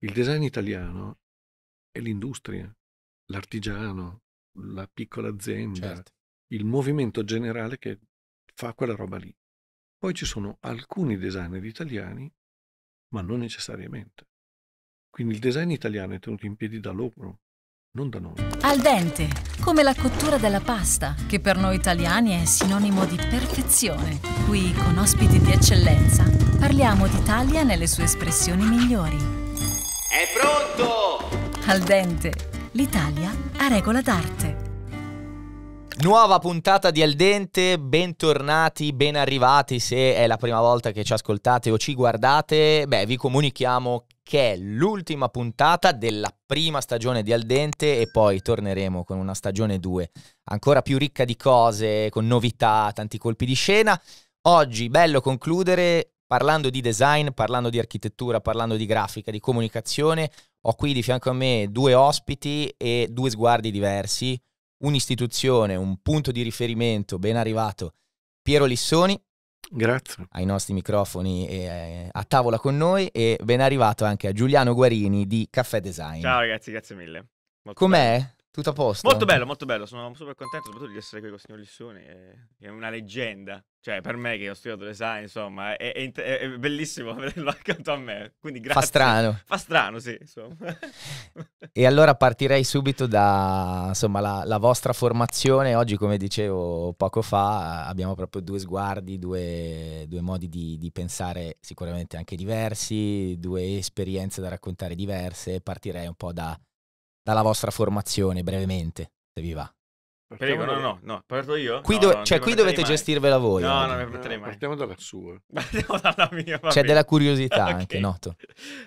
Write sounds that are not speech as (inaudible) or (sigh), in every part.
Il design italiano è l'industria, l'artigiano, la piccola azienda, certo. il movimento generale che fa quella roba lì. Poi ci sono alcuni designer italiani, ma non necessariamente. Quindi il design italiano è tenuto in piedi da loro, non da noi. Al dente, come la cottura della pasta, che per noi italiani è sinonimo di perfezione. Qui, con ospiti di eccellenza, parliamo d'Italia nelle sue espressioni migliori. È pronto! Al dente. L'Italia a regola d'arte. Nuova puntata di Al Dente, bentornati, ben arrivati se è la prima volta che ci ascoltate o ci guardate. Beh, vi comunichiamo che è l'ultima puntata della prima stagione di Al Dente e poi torneremo con una stagione 2 ancora più ricca di cose, con novità, tanti colpi di scena. Oggi bello concludere parlando di design, parlando di architettura, parlando di grafica, di comunicazione, ho qui di fianco a me due ospiti e due sguardi diversi, un'istituzione, un punto di riferimento, ben arrivato Piero Lissoni. Grazie. Ai nostri microfoni e eh, a tavola con noi e ben arrivato anche a Giuliano Guarini di Caffè Design. Ciao ragazzi, grazie mille. Com'è? Tutto a posto. Molto bello, molto bello. Sono super contento soprattutto di essere qui con il signor Lissone. È, è una leggenda. Cioè, per me che ho studiato design, insomma, è, è, è bellissimo (laughs) averlo accanto a me. Quindi grazie. Fa strano. Fa strano, sì. e allora partirei subito da, insomma, la, la, vostra formazione. Oggi, come dicevo poco fa, abbiamo proprio due sguardi, due, due modi di, di pensare sicuramente anche diversi, due esperienze da raccontare diverse. Partirei un po' da dalla vostra formazione, brevemente, se vi va. Prego, no, no, no, parlo io? Qui do- no, no, cioè, qui dovete mai. gestirvela voi. No, eh. non mi permetterei eh, mai. Partiamo dalla sua. (laughs) Partiamo dalla mia, C'è della curiosità (laughs) okay. anche, noto.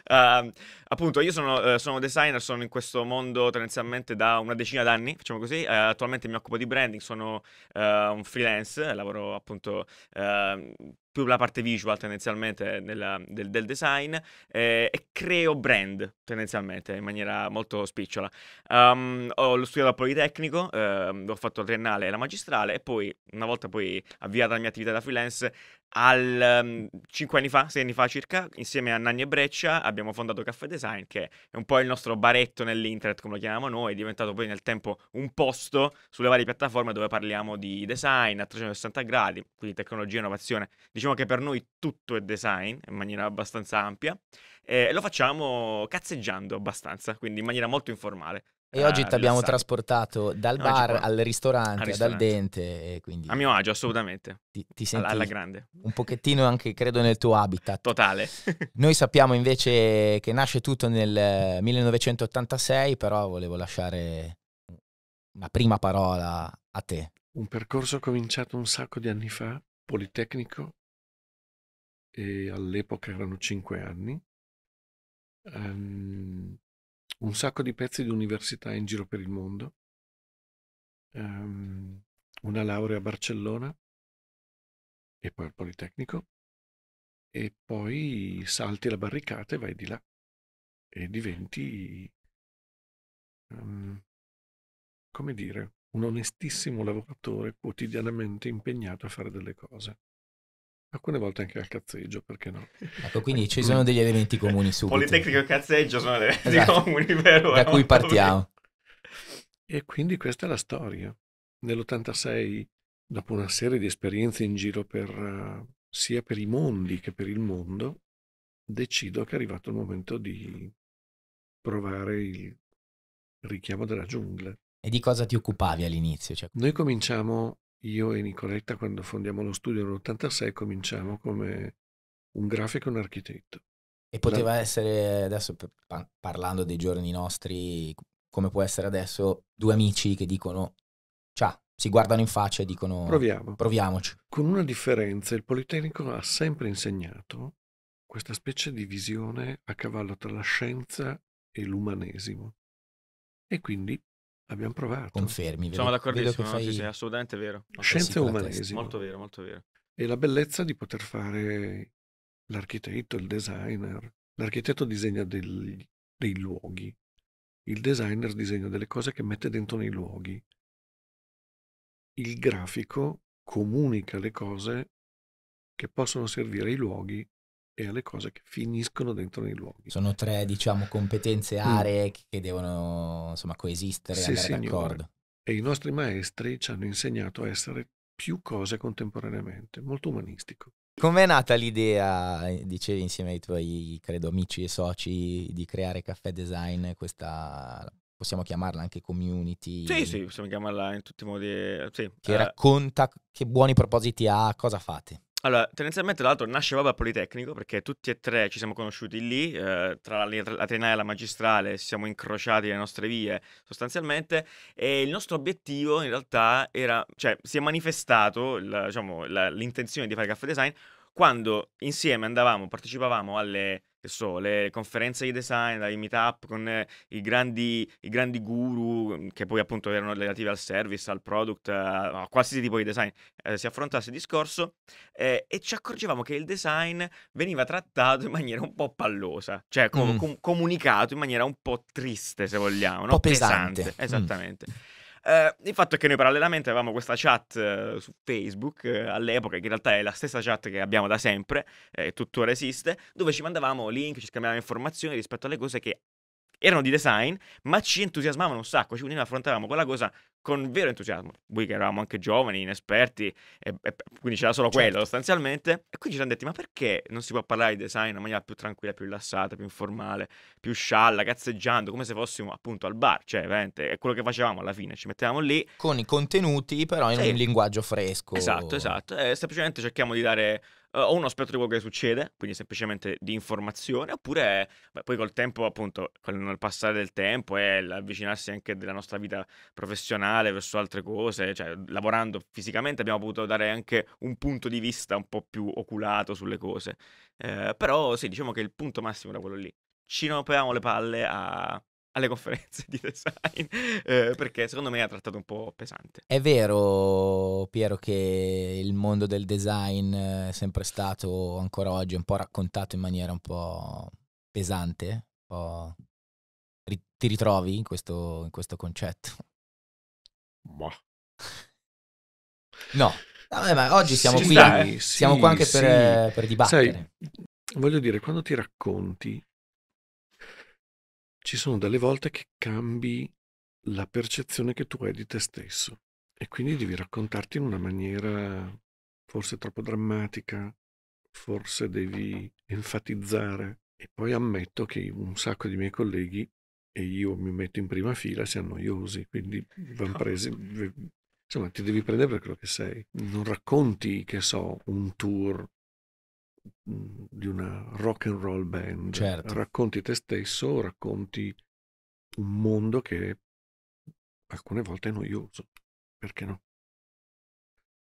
Uh, appunto, io sono, uh, sono, designer, sono in questo mondo tendenzialmente da una decina d'anni, facciamo così. Uh, attualmente mi occupo di branding, sono un freelance, lavoro appunto ehm, più la parte visual tendenzialmente nella, del, del, design eh, e creo brand tendenzialmente in maniera molto spicciola. Um, ho lo studio al Politecnico, eh, ho fatto la triennale e la magistrale e poi una volta poi avviata la mia attività da freelance al, um, ehm, 5 anni fa, 6 anni fa circa, insieme a Nanni e Breccia abbiamo fondato Caffè Design, che è un po' il nostro baretto nell'internet, come lo chiamiamo noi, è diventato poi nel tempo un posto sulle varie piattaforme dove parliamo di design a 360 gradi, quindi tecnologia, e innovazione. Diciamo che per noi tutto è design in maniera abbastanza ampia eh, lo facciamo cazzeggiando abbastanza, quindi in maniera molto informale. E oggi ah, ti abbiamo trasportato dal no, bar al ristorante, al ristorante, dal dente. a mio agio, assolutamente. Ti, ti senti alla, alla, grande. Un pochettino anche, credo, nel tuo habitat. Totale. (laughs) Noi sappiamo invece che nasce tutto nel 1986, eh, però volevo lasciare una prima parola a te. Un percorso cominciato un sacco di anni fa, Politecnico, e all'epoca erano cinque anni um, un sacco di pezzi di università in giro per il mondo, um, una laurea a Barcellona e poi al Politecnico e poi salti la barricata e vai di là e diventi, um, come dire, un onestissimo lavoratore quotidianamente impegnato a fare delle cose. Alcune volte anche al cazzeggio, perché no? Ecco, quindi ecco, ci sono degli elementi comuni su (laughs) Politecnico e cazzeggio sono elementi esatto. comuni, vero? Da cui partiamo. E quindi questa è la storia. Nell'86, dopo una serie di esperienze in giro per, uh, sia per i mondi che per il mondo, decido che è arrivato il momento di provare il richiamo della giungla. E di cosa ti occupavi all'inizio? Cioè... Noi cominciamo io e Nicoletta quando fondiamo lo studio nell'86 cominciamo come un grafico e un architetto. E poteva essere, adesso parlando dei giorni nostri, come può essere adesso, due amici che dicono ciao, si guardano in faccia e dicono Proviamo. proviamoci. Con una differenza, il Politecnico ha sempre insegnato questa specie di visione a cavallo tra la scienza e l'umanesimo. E quindi Abbiamo provato. Confermi. Vedo, Sono d'accordissimo, fai... no, sì, sì, assolutamente vero. Scienze umanesime. Molto vero, molto vero. E la bellezza di poter fare l'architetto, il designer. L'architetto disegna degli, dei luoghi, il designer disegna delle cose che mette dentro nei luoghi. Il grafico comunica le cose che possono servire ai luoghi e alle cose che finiscono dentro nei luoghi. Sono tre, diciamo, competenze mm. aree mm. che devono insomma coesistere sì, signore, E i nostri maestri ci hanno insegnato a essere più cose contemporaneamente, molto umanistico. Com'è nata l'idea, eh, dicevi insieme ai tuoi, credo, amici e soci, di creare Caffè Design, questa possiamo chiamarla anche community. Sì, sì, possiamo chiamarla in tutti i modi. Sì. Che eh. racconta che buoni propositi ha, cosa fate? Allora, tendenzialmente l'altro nasce proprio al Politecnico perché tutti e tre ci siamo conosciuti lì, eh, tra l'Atenaia e la magistrale ci siamo incrociati le nostre vie sostanzialmente e il nostro obiettivo in realtà era, cioè si è manifestato la, diciamo, la, l'intenzione di fare caffè design quando insieme andavamo, partecipavamo alle che so, le conferenze di design, i meetup con eh, i, grandi, i, grandi, guru mm, che poi appunto erano relativi al service, al product, eh, a, qualsiasi tipo di design, eh, si affrontasse il discorso eh, e ci accorgevamo che il design veniva trattato in maniera un po' pallosa, cioè com- mm. com- comunicato in maniera un po' triste se vogliamo, no? pesante. pesante. Mm. Esattamente. Mm. Eh, il fatto è che noi parallelamente avevamo questa chat eh, su Facebook eh, all'epoca, che in realtà è la stessa chat che abbiamo da sempre, eh, e tuttora esiste, dove ci mandavamo link, ci scambiavamo informazioni rispetto alle cose che erano di design, ma ci entusiasmavano un sacco, quindi noi affrontavamo quella cosa con vero entusiasmo. Voi che eravamo anche giovani, inesperti, e, e, quindi c'era solo certo. quello sostanzialmente. E quindi ci siamo detti: ma perché non si può parlare di design in una maniera più tranquilla, più rilassata, più informale, più scialla, cazzeggiando, come se fossimo appunto al bar? Cioè, veramente è quello che facevamo alla fine. Ci mettevamo lì. Con i contenuti, però in sì. un linguaggio fresco. Esatto, esatto. E eh, semplicemente cerchiamo di dare eh, o uno aspetto di quello che succede, quindi semplicemente di informazione, oppure beh, poi col tempo, appunto, con il passare del tempo e l'avvicinarsi anche della nostra vita professionale verso altre cose, cioè lavorando fisicamente abbiamo potuto dare anche un punto di vista un po' più oculato sulle cose. Eh, però sì, diciamo che il punto massimo era quello lì. Ci rompevamo le palle a alle conferenze di design (laughs) eh, perché secondo me ha trattato un po' pesante. È vero Piero che il mondo del design eh, è sempre stato ancora oggi un po' raccontato in maniera un po' pesante, un po'... ti ritrovi in questo, in questo concetto? Ma. No, Vabbè, ma oggi siamo sì, qui, dai, siamo qua anche sì. per, per dibattere. Sai, voglio dire, quando ti racconti ci sono delle volte che cambi la percezione che tu hai di te stesso e quindi devi raccontarti in una maniera forse troppo drammatica, forse devi enfatizzare. E poi ammetto che un sacco di miei colleghi e io mi metto in prima fila, siano noiosi, quindi vanno presi. Insomma, ti devi prendere per quello che sei. Non racconti, che so, un tour di una rock and roll band. Certo. Racconti te stesso, racconti un mondo che alcune volte è noioso, perché no?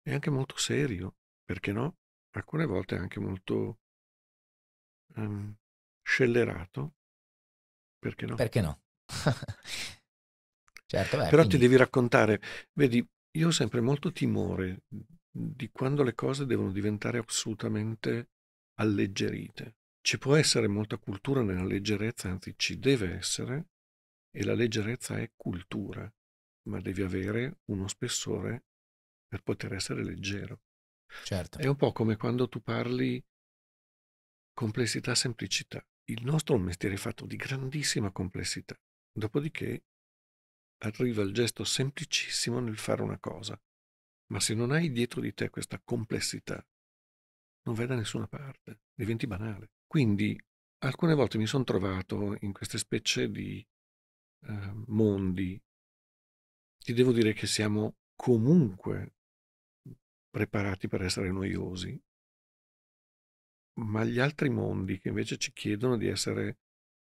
È anche molto serio, perché no? Alcune volte è anche molto um, scellerato, perché no? Perché no? (laughs) certo, beh, Però quindi... ti devi raccontare, vedi, io ho sempre molto timore di quando le cose devono diventare assolutamente alleggerite. Ci può essere molta cultura nella leggerezza, anzi ci deve essere, e la leggerezza è cultura, ma devi avere uno spessore per poter essere leggero. Certo. È un po' come quando tu parli complessità, semplicità. Il nostro è un mestiere fatto di grandissima complessità, dopodiché arriva il gesto semplicissimo nel fare una cosa, ma se non hai dietro di te questa complessità, non vai da nessuna parte, diventi banale. Quindi alcune volte mi sono trovato in queste specie di eh, mondi. Ti devo dire che siamo comunque preparati per essere noiosi, ma gli altri mondi che invece ci chiedono di essere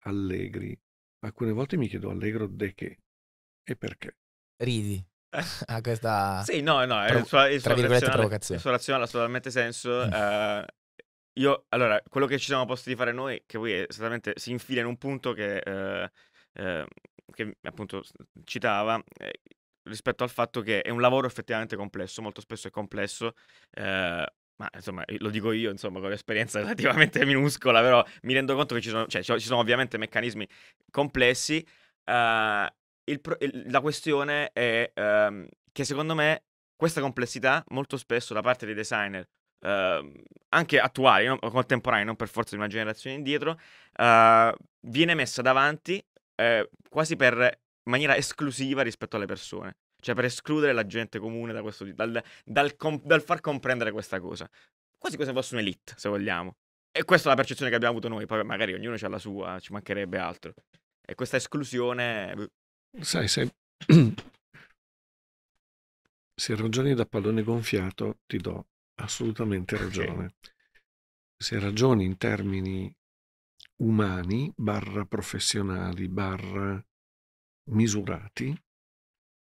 allegri, alcune volte mi chiedo allegro de che e perché. Ridi a ah, questa sì, no, no, il suo, il suo provocazione. ha assolutamente senso. uh, io, allora, quello che ci siamo posti di fare noi, che poi esattamente si infila in un punto che, uh, uh, che appunto citava, eh, rispetto al fatto che è un lavoro effettivamente complesso, molto spesso è complesso. ma insomma, lo dico io, insomma, con un'esperienza (laughs) relativamente minuscola, però mi rendo conto che ci sono, cioè, ci sono ovviamente meccanismi complessi, Uh, il il, la questione è ehm, che secondo me questa complessità molto spesso da parte dei designer, ehm, anche attuali, no? contemporanei, non per forza di una generazione indietro, eh, viene messa davanti eh, quasi per, maniera esclusiva rispetto alle persone cioè per escludere la gente comune da questo, dal, dal, com, dal, far comprendere questa cosa. Quasi come se fosse un'elite, se vogliamo. E questa è la percezione che abbiamo avuto noi, poi magari ognuno ha la sua, ci mancherebbe altro. E questa esclusione boh, sai, se, (clears throat) se ragioni da pallone gonfiato, ti do assolutamente ragione. Okay. Se ragioni in termini umani, barra professionali, barra misurati,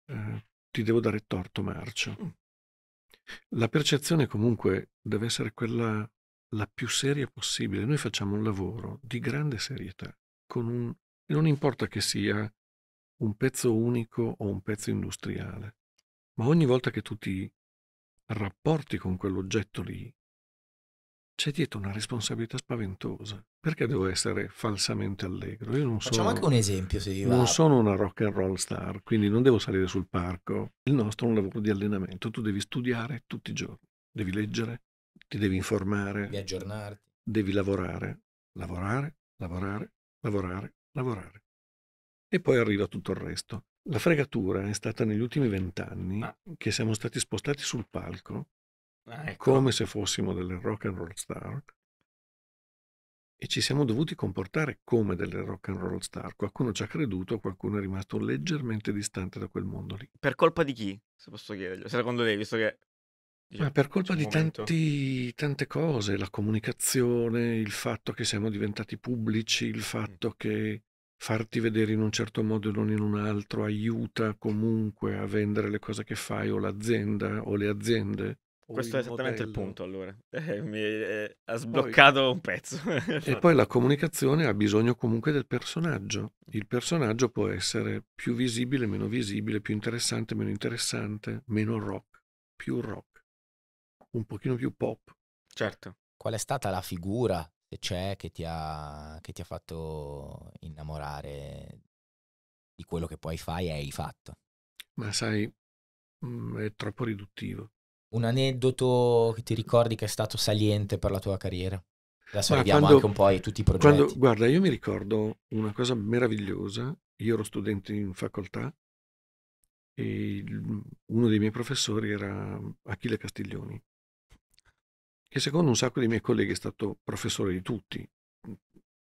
eh, ti devo dare torto marcio. Mm. La percezione comunque deve essere quella la più seria possibile. Noi facciamo un lavoro di grande serietà, con un, non importa che sia un pezzo unico o un pezzo industriale, ma ogni volta che tu ti rapporti con quell'oggetto lì, c'è dietro una responsabilità spaventosa. Perché devo essere falsamente allegro? Io non Facciamo sono, anche un esempio, se vi va. Non sono una rock and roll star, quindi non devo salire sul parco. Il nostro è un lavoro di allenamento. Tu devi studiare tutti i giorni, devi leggere, ti devi informare, devi aggiornarti, devi lavorare, lavorare, lavorare, lavorare, lavorare e poi arriva tutto il resto. La fregatura è stata negli ultimi vent'anni ah. che siamo stati spostati sul palco ah, ecco. come se fossimo delle rock and roll star e ci siamo dovuti comportare come delle rock and roll star. Qualcuno ci ha creduto, qualcuno è rimasto leggermente distante da quel mondo lì. Per colpa di chi? Se posso chiederlo, secondo lei, visto che ma per colpa di tanti, tante cose, la comunicazione, il fatto che siamo diventati pubblici, il fatto mm. che farti vedere in un certo modo e non in un altro aiuta comunque a vendere le cose che fai o l'azienda o le aziende. Questo è esattamente modello. il punto allora. (laughs) Eh, mi eh, ha sbloccato poi, un pezzo. (laughs) e poi la comunicazione ha bisogno comunque del personaggio. Il personaggio può essere più visibile, meno visibile, più interessante, meno interessante, meno rock, più rock, un pochino più pop. Certo. Qual è stata la figura c'è che ti, ha, che ti ha fatto innamorare di quello che poi fai e hai fatto? Ma sai, mm, è troppo riduttivo. Un aneddoto che ti ricordi che è stato saliente per la tua carriera? Adesso Ma arriviamo quando, anche un po' a tutti i progetti. Quando, guarda, io mi ricordo una cosa meravigliosa. Io ero studente in facoltà e uno dei miei professori era Achille Castiglioni che secondo un sacco di miei colleghi è stato professore di tutti.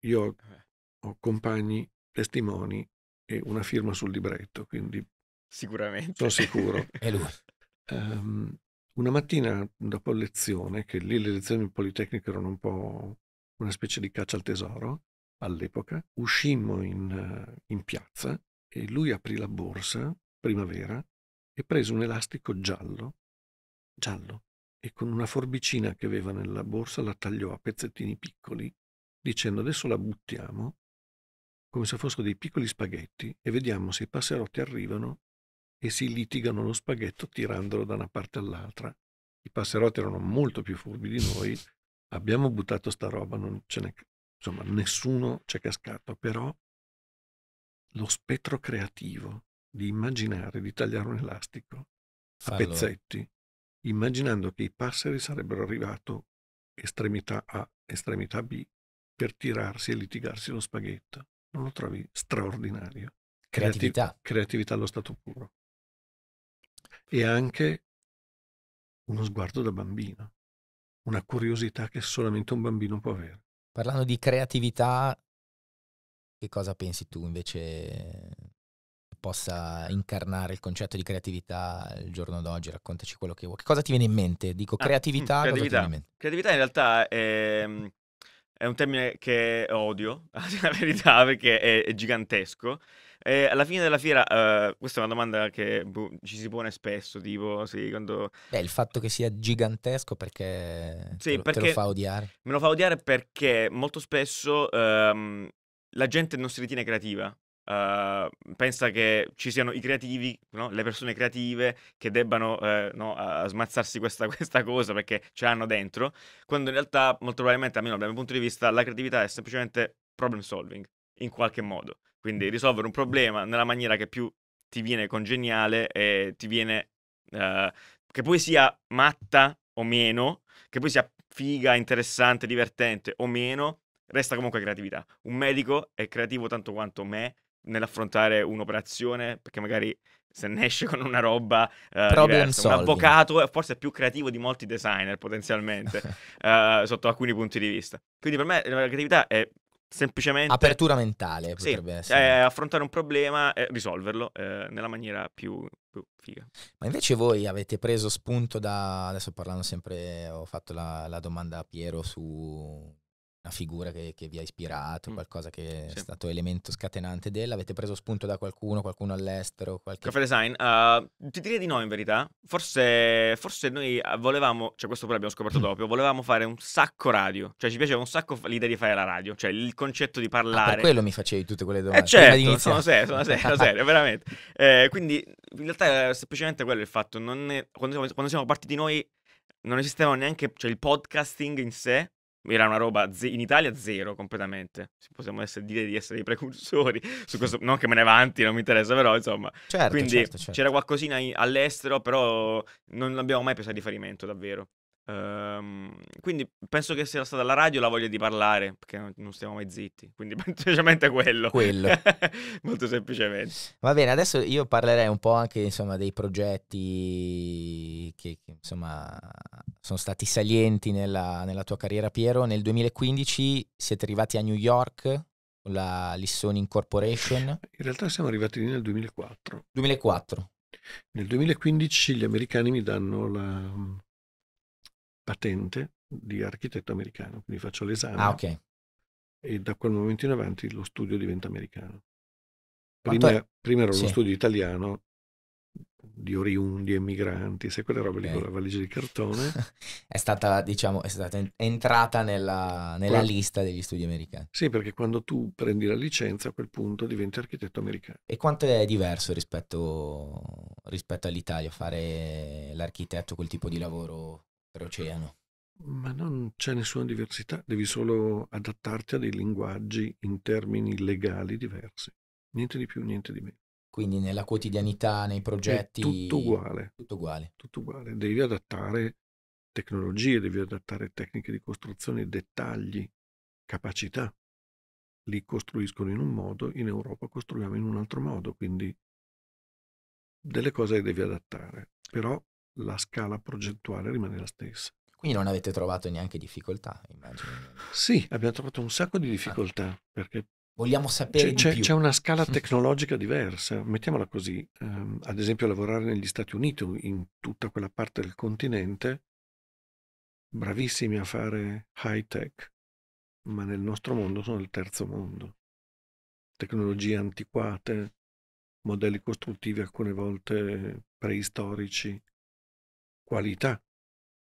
Io eh ho compagni, testimoni e una firma sul libretto, quindi sicuramente sono sicuro. è (laughs) lui. Um, una mattina dopo lezione, che lì le lezioni politecniche erano un po' una specie di caccia al tesoro all'epoca, uscimmo in, in piazza e lui aprì la borsa, primavera, e prese un elastico giallo, giallo, e con una forbicina che aveva nella borsa la tagliò a pezzettini piccoli, dicendo adesso la buttiamo come se fossero dei piccoli spaghetti e vediamo se i passerotti arrivano e si litigano lo spaghetto tirandolo da una parte all'altra. I passerotti erano molto più furbi di noi, abbiamo buttato sta roba, non ce n'è, insomma nessuno c'è cascato, però lo spettro creativo di immaginare di tagliare un elastico a Fallo. pezzetti immaginando che i passeri sarebbero arrivati estremità A, estremità B, per tirarsi e litigarsi lo spaghetto. Non lo trovi straordinario. Creatività. Creativ- creatività allo stato puro. E anche uno sguardo da bambino, una curiosità che solamente un bambino può avere. Parlando di creatività, che cosa pensi tu invece possa incarnare il concetto di creatività il giorno d'oggi, raccontaci quello che vuoi. Che cosa ti viene in mente? Dico ah, creatività, mm, creatività. In creatività. in realtà è, mm, è, un termine che odio, (laughs) la verità, perché è, è gigantesco. E alla fine della fiera, uh, questa è una domanda che boh, ci si pone spesso, tipo, sì, quando... Beh, il fatto che sia gigantesco perché, sì, te, lo, perché te lo fa odiare. Me lo fa odiare perché molto spesso um, la gente non si ritiene creativa. Uh, pensa che ci siano i creativi, no? le persone creative che debbano eh, no, a, smazzarsi questa, (laughs) questa, cosa perché ce l'hanno dentro, quando in realtà molto probabilmente, almeno dal mio punto di vista, la creatività è semplicemente problem solving in qualche modo, quindi risolvere un problema nella maniera che più ti viene congeniale e ti viene eh, che poi sia matta o meno, che poi sia figa, interessante, divertente o meno, resta comunque creatività. Un medico è creativo tanto quanto me nell'affrontare un'operazione, perché magari se ne esce con una roba uh, diversa. Un avvocato forse è più creativo di molti designer potenzialmente, uh, (laughs) sotto alcuni punti di vista. Quindi per me la creatività è semplicemente... Apertura mentale sì, potrebbe essere. affrontare un problema e risolverlo eh, nella maniera più, più, figa. Ma invece voi avete preso spunto da... Adesso parlando sempre, ho fatto la, la domanda a Piero su una figura che, che vi ha ispirato, mm. qualcosa che sì. è stato elemento scatenante della? Avete preso spunto da qualcuno, qualcuno all'estero? Qualche... Caffè design? Uh, ti direi di no in verità. Forse, forse, noi eh, volevamo, cioè questo poi l'abbiamo scoperto mm. dopo, volevamo fare un sacco radio. Cioè ci piaceva un sacco l'idea di fare la radio, cioè il concetto di parlare. Ah, per quello mi facevi tutte quelle eh, domande. Eh certo, sono serio, sono serio, serio veramente. (laughs) Eh, quindi in realtà era semplicemente quello il fatto. È... Quando, siamo, quando siamo partiti noi non esisteva neanche cioè, il podcasting in sé era una roba ze- in Italia zero completamente. Possiamo essere, dire di essere i precursori (laughs) su questo, non che me ne vanti, non mi interessa, però insomma. Certo, Quindi certo, certo. c'era qualcosina in- all'estero, però non abbiamo mai preso a riferimento davvero. Um, quindi penso che sia stata la radio la voglia di parlare, perché non stiamo mai zitti, quindi (laughs) semplicemente quello. quello. (laughs) Molto semplicemente. Va bene, adesso io parlerei un po' anche insomma, dei progetti che, che insomma, sono stati salienti nella, nella, tua carriera, Piero. Nel 2015 siete arrivati a New York con la Lissoni Corporation In realtà siamo arrivati lì nel 2004. 2004. Nel 2015 gli americani mi danno la patente di architetto americano, quindi faccio l'esame. Ah, ok. E da quel momento in avanti lo studio diventa americano. Prima, prima era uno sì. studio italiano di oriundi, emigranti, se quelle robe okay. lì con la valigia di cartone. (laughs) è stata, diciamo, è stata entrata nella, nella Qua... lista degli studi americani. Sì, perché quando tu prendi la licenza a quel punto diventi architetto americano. E quanto è diverso rispetto, rispetto all'Italia fare l'architetto quel tipo di lavoro per oceano. Ma non c'è nessuna diversità, devi solo adattarti a dei linguaggi in termini legali diversi, niente di più, niente di meno. Quindi nella quotidianità, nei progetti... È tutto uguale. Tutto uguale. Tutto uguale. Devi adattare tecnologie, devi adattare tecniche di costruzione, dettagli, capacità. Li costruiscono in un modo, in Europa costruiamo in un altro modo, quindi delle cose le devi adattare, però la scala progettuale rimane la stessa. Quindi non avete trovato neanche difficoltà, immagino. Sì, abbiamo trovato un sacco di difficoltà ah. perché vogliamo sapere c'è, c'è una scala (laughs) tecnologica diversa, mettiamola così. Um, ad esempio, lavorare negli Stati Uniti, in tutta quella parte del continente, bravissimi a fare high tech, ma nel nostro mondo sono il terzo mondo. Tecnologie antiquate, modelli costruttivi alcune volte preistorici qualità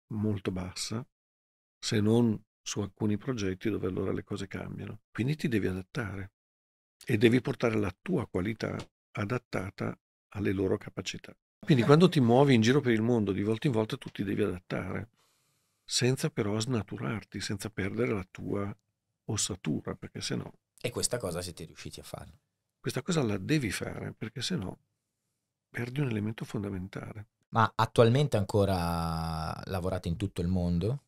molto bassa, se non su alcuni progetti dove allora le cose cambiano. Quindi ti devi adattare e devi portare la tua qualità adattata alle loro capacità. Quindi eh. quando ti muovi in giro per il mondo di volta in volta tu ti devi adattare, senza però snaturarti, senza perdere la tua ossatura, perché se no... E questa cosa siete riusciti a fare? Questa cosa la devi fare, perché se no perdi un elemento fondamentale. Ma attualmente ancora lavorate in tutto il mondo?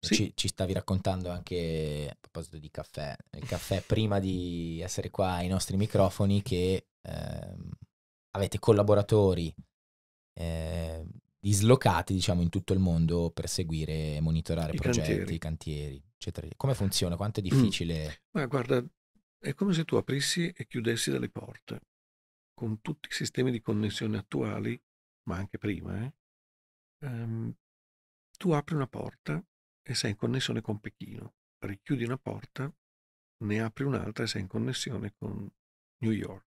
Sì. Ci, ci, stavi raccontando anche a proposito di caffè, il caffè prima di essere qua ai nostri microfoni che ehm, avete collaboratori eh, dislocati diciamo in tutto il mondo per seguire e monitorare I progetti, cantieri. cantieri, eccetera. Come funziona? Quanto è mm. difficile? Mm. Ma guarda, è come se tu aprissi e chiudessi delle porte con tutti i sistemi di connessione attuali ma anche prima, eh, um, tu apri una porta e sei in connessione con Pechino, richiudi una porta, ne apri un'altra e sei in connessione con New York,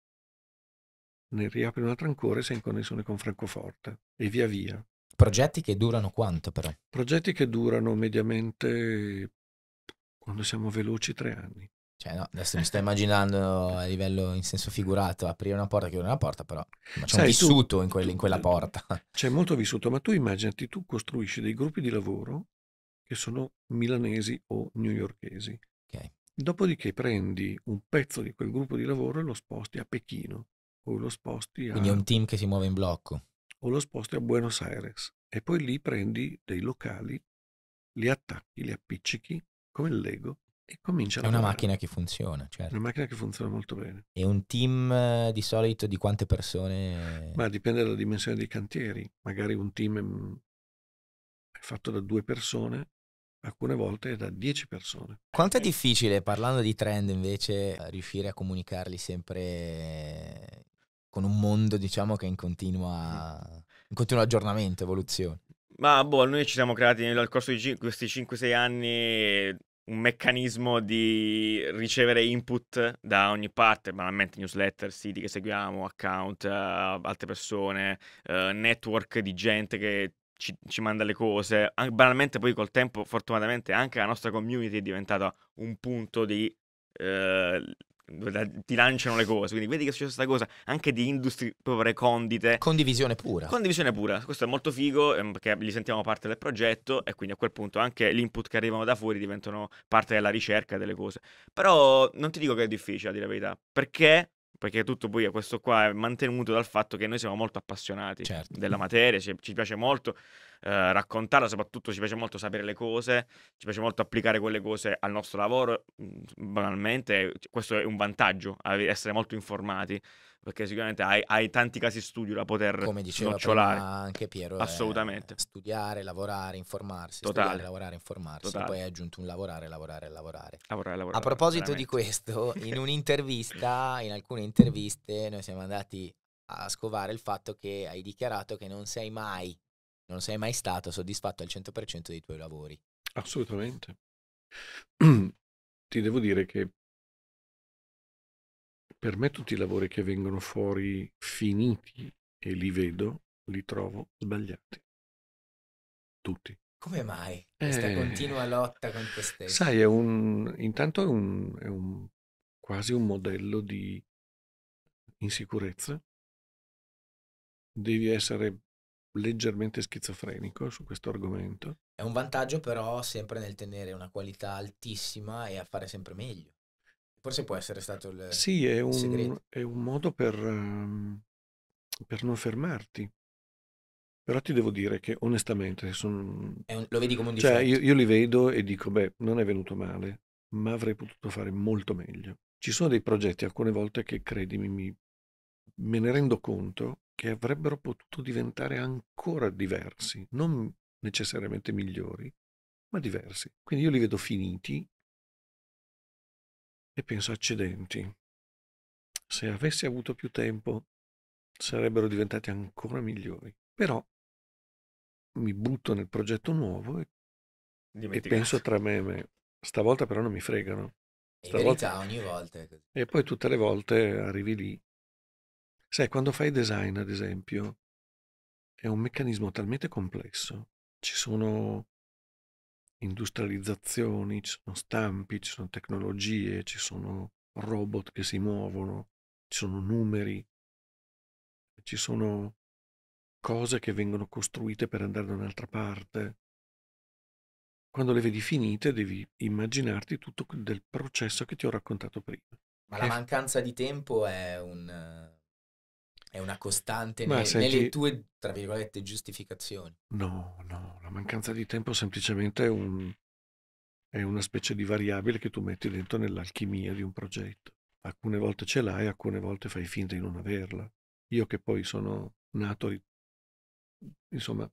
ne riapri un'altra ancora e sei in connessione con Francoforte e via via. Progetti che durano quanto però? Progetti che durano mediamente, quando siamo veloci, tre anni. Cioè, no, adesso mi sto immaginando a livello in senso figurato, aprire una porta, chiudere una porta, però ma c'è Sai, un vissuto tu, in, quel, in, quella eh, porta. C'è molto vissuto, ma tu immaginati, tu costruisci dei gruppi di lavoro che sono milanesi o newyorkesi. Okay. Dopodiché prendi un pezzo di quel gruppo di lavoro e lo sposti a Pechino, o lo sposti a... Quindi è un team che si muove in blocco. O lo sposti a Buenos Aires. E poi lì prendi dei locali, li attacchi, li appiccichi, come il Lego, e comincia È una lavorare. macchina che funziona, certo. Una macchina che funziona molto bene. E un team eh, di solito di quante persone? Ma dipende dalla dimensione dei cantieri. Magari un team mm, è fatto da due persone, alcune volte da dieci persone. Quanto è difficile, parlando di trend invece, riuscire a comunicarli sempre eh, con un mondo diciamo che è in, continua, in continuo aggiornamento, evoluzione? Ma boh, noi ci siamo creati nel corso di questi 5-6 anni un meccanismo di ricevere input da ogni parte, banalmente newsletter, siti che seguiamo, account, uh, altre persone, uh, network di gente che ci, ci, manda le cose. An- banalmente poi col tempo, fortunatamente, anche la nostra community è diventata un punto di eh, ti lanciano le cose. Quindi vedi che è successa questa cosa anche di industrie proprio recondite. Condivisione pura. Condivisione pura. Questo è molto figo ehm, perché li sentiamo parte del progetto e quindi a quel punto anche l'input che arrivano da fuori diventano parte della ricerca delle cose. Però non ti dico che è difficile, a dire la verità, perché perché tutto poi questo qua è mantenuto dal fatto che noi siamo molto appassionati certo. della materia, ci, ci piace molto. Eh, raccontarla, soprattutto ci piace molto sapere le cose, ci piace molto applicare quelle cose al nostro lavoro, mm, banalmente questo è un vantaggio, essere molto informati, perché sicuramente hai, hai tanti casi studio da poter Come diceva nocciolare. anche Piero, assolutamente. studiare, lavorare, informarsi, Totale. studiare, lavorare, informarsi, Totale. poi hai aggiunto un lavorare, lavorare, lavorare. lavorare, lavorare A proposito veramente. di questo, in (laughs) un'intervista, in alcune interviste, noi siamo andati a scovare il fatto che hai dichiarato che non sei mai non sei mai stato soddisfatto al 100% dei tuoi lavori. Assolutamente. (clears throat) Ti devo dire che per me tutti i lavori che vengono fuori finiti e li vedo, li trovo sbagliati. Tutti. Come mai questa eh, continua lotta con te stesso? Sai, è un, intanto è, un, è un, quasi un modello di insicurezza. Devi essere leggermente schizofrenico su questo argomento. È un vantaggio però sempre nel tenere una qualità altissima e a fare sempre meglio. Forse può essere stato il Sì, è un, è un modo per, ehm, per, non fermarti. Però ti devo dire che onestamente sono... Un, lo vedi come un cioè, difetto. Cioè io, io li vedo e dico, beh, non è venuto male, ma avrei potuto fare molto meglio. Ci sono dei progetti alcune volte che, credimi, mi, me ne rendo conto che avrebbero potuto diventare ancora diversi, non necessariamente migliori, ma diversi. Quindi io li vedo finiti e penso accidenti. Se avessi avuto più tempo sarebbero diventati ancora migliori. Però mi butto nel progetto nuovo e, e penso tra me e me. Stavolta però non mi fregano. Stavolta... In verità ogni volta E poi tutte le volte arrivi lì Sai, quando fai design, ad esempio, è un meccanismo talmente complesso. Ci sono industrializzazioni, ci sono stampi, ci sono tecnologie, ci sono robot che si muovono, ci sono numeri, ci sono cose che vengono costruite per andare da un'altra parte. Quando le vedi finite devi immaginarti tutto del processo che ti ho raccontato prima. Ma la mancanza di tempo è un, è una costante ne- senti... nelle tue, tra virgolette, giustificazioni. No, no, la mancanza di tempo semplicemente è, un, è una specie di variabile che tu metti dentro nell'alchimia di un progetto. Alcune volte ce l'hai, alcune volte fai finta di non averla. Io che poi sono nato, insomma,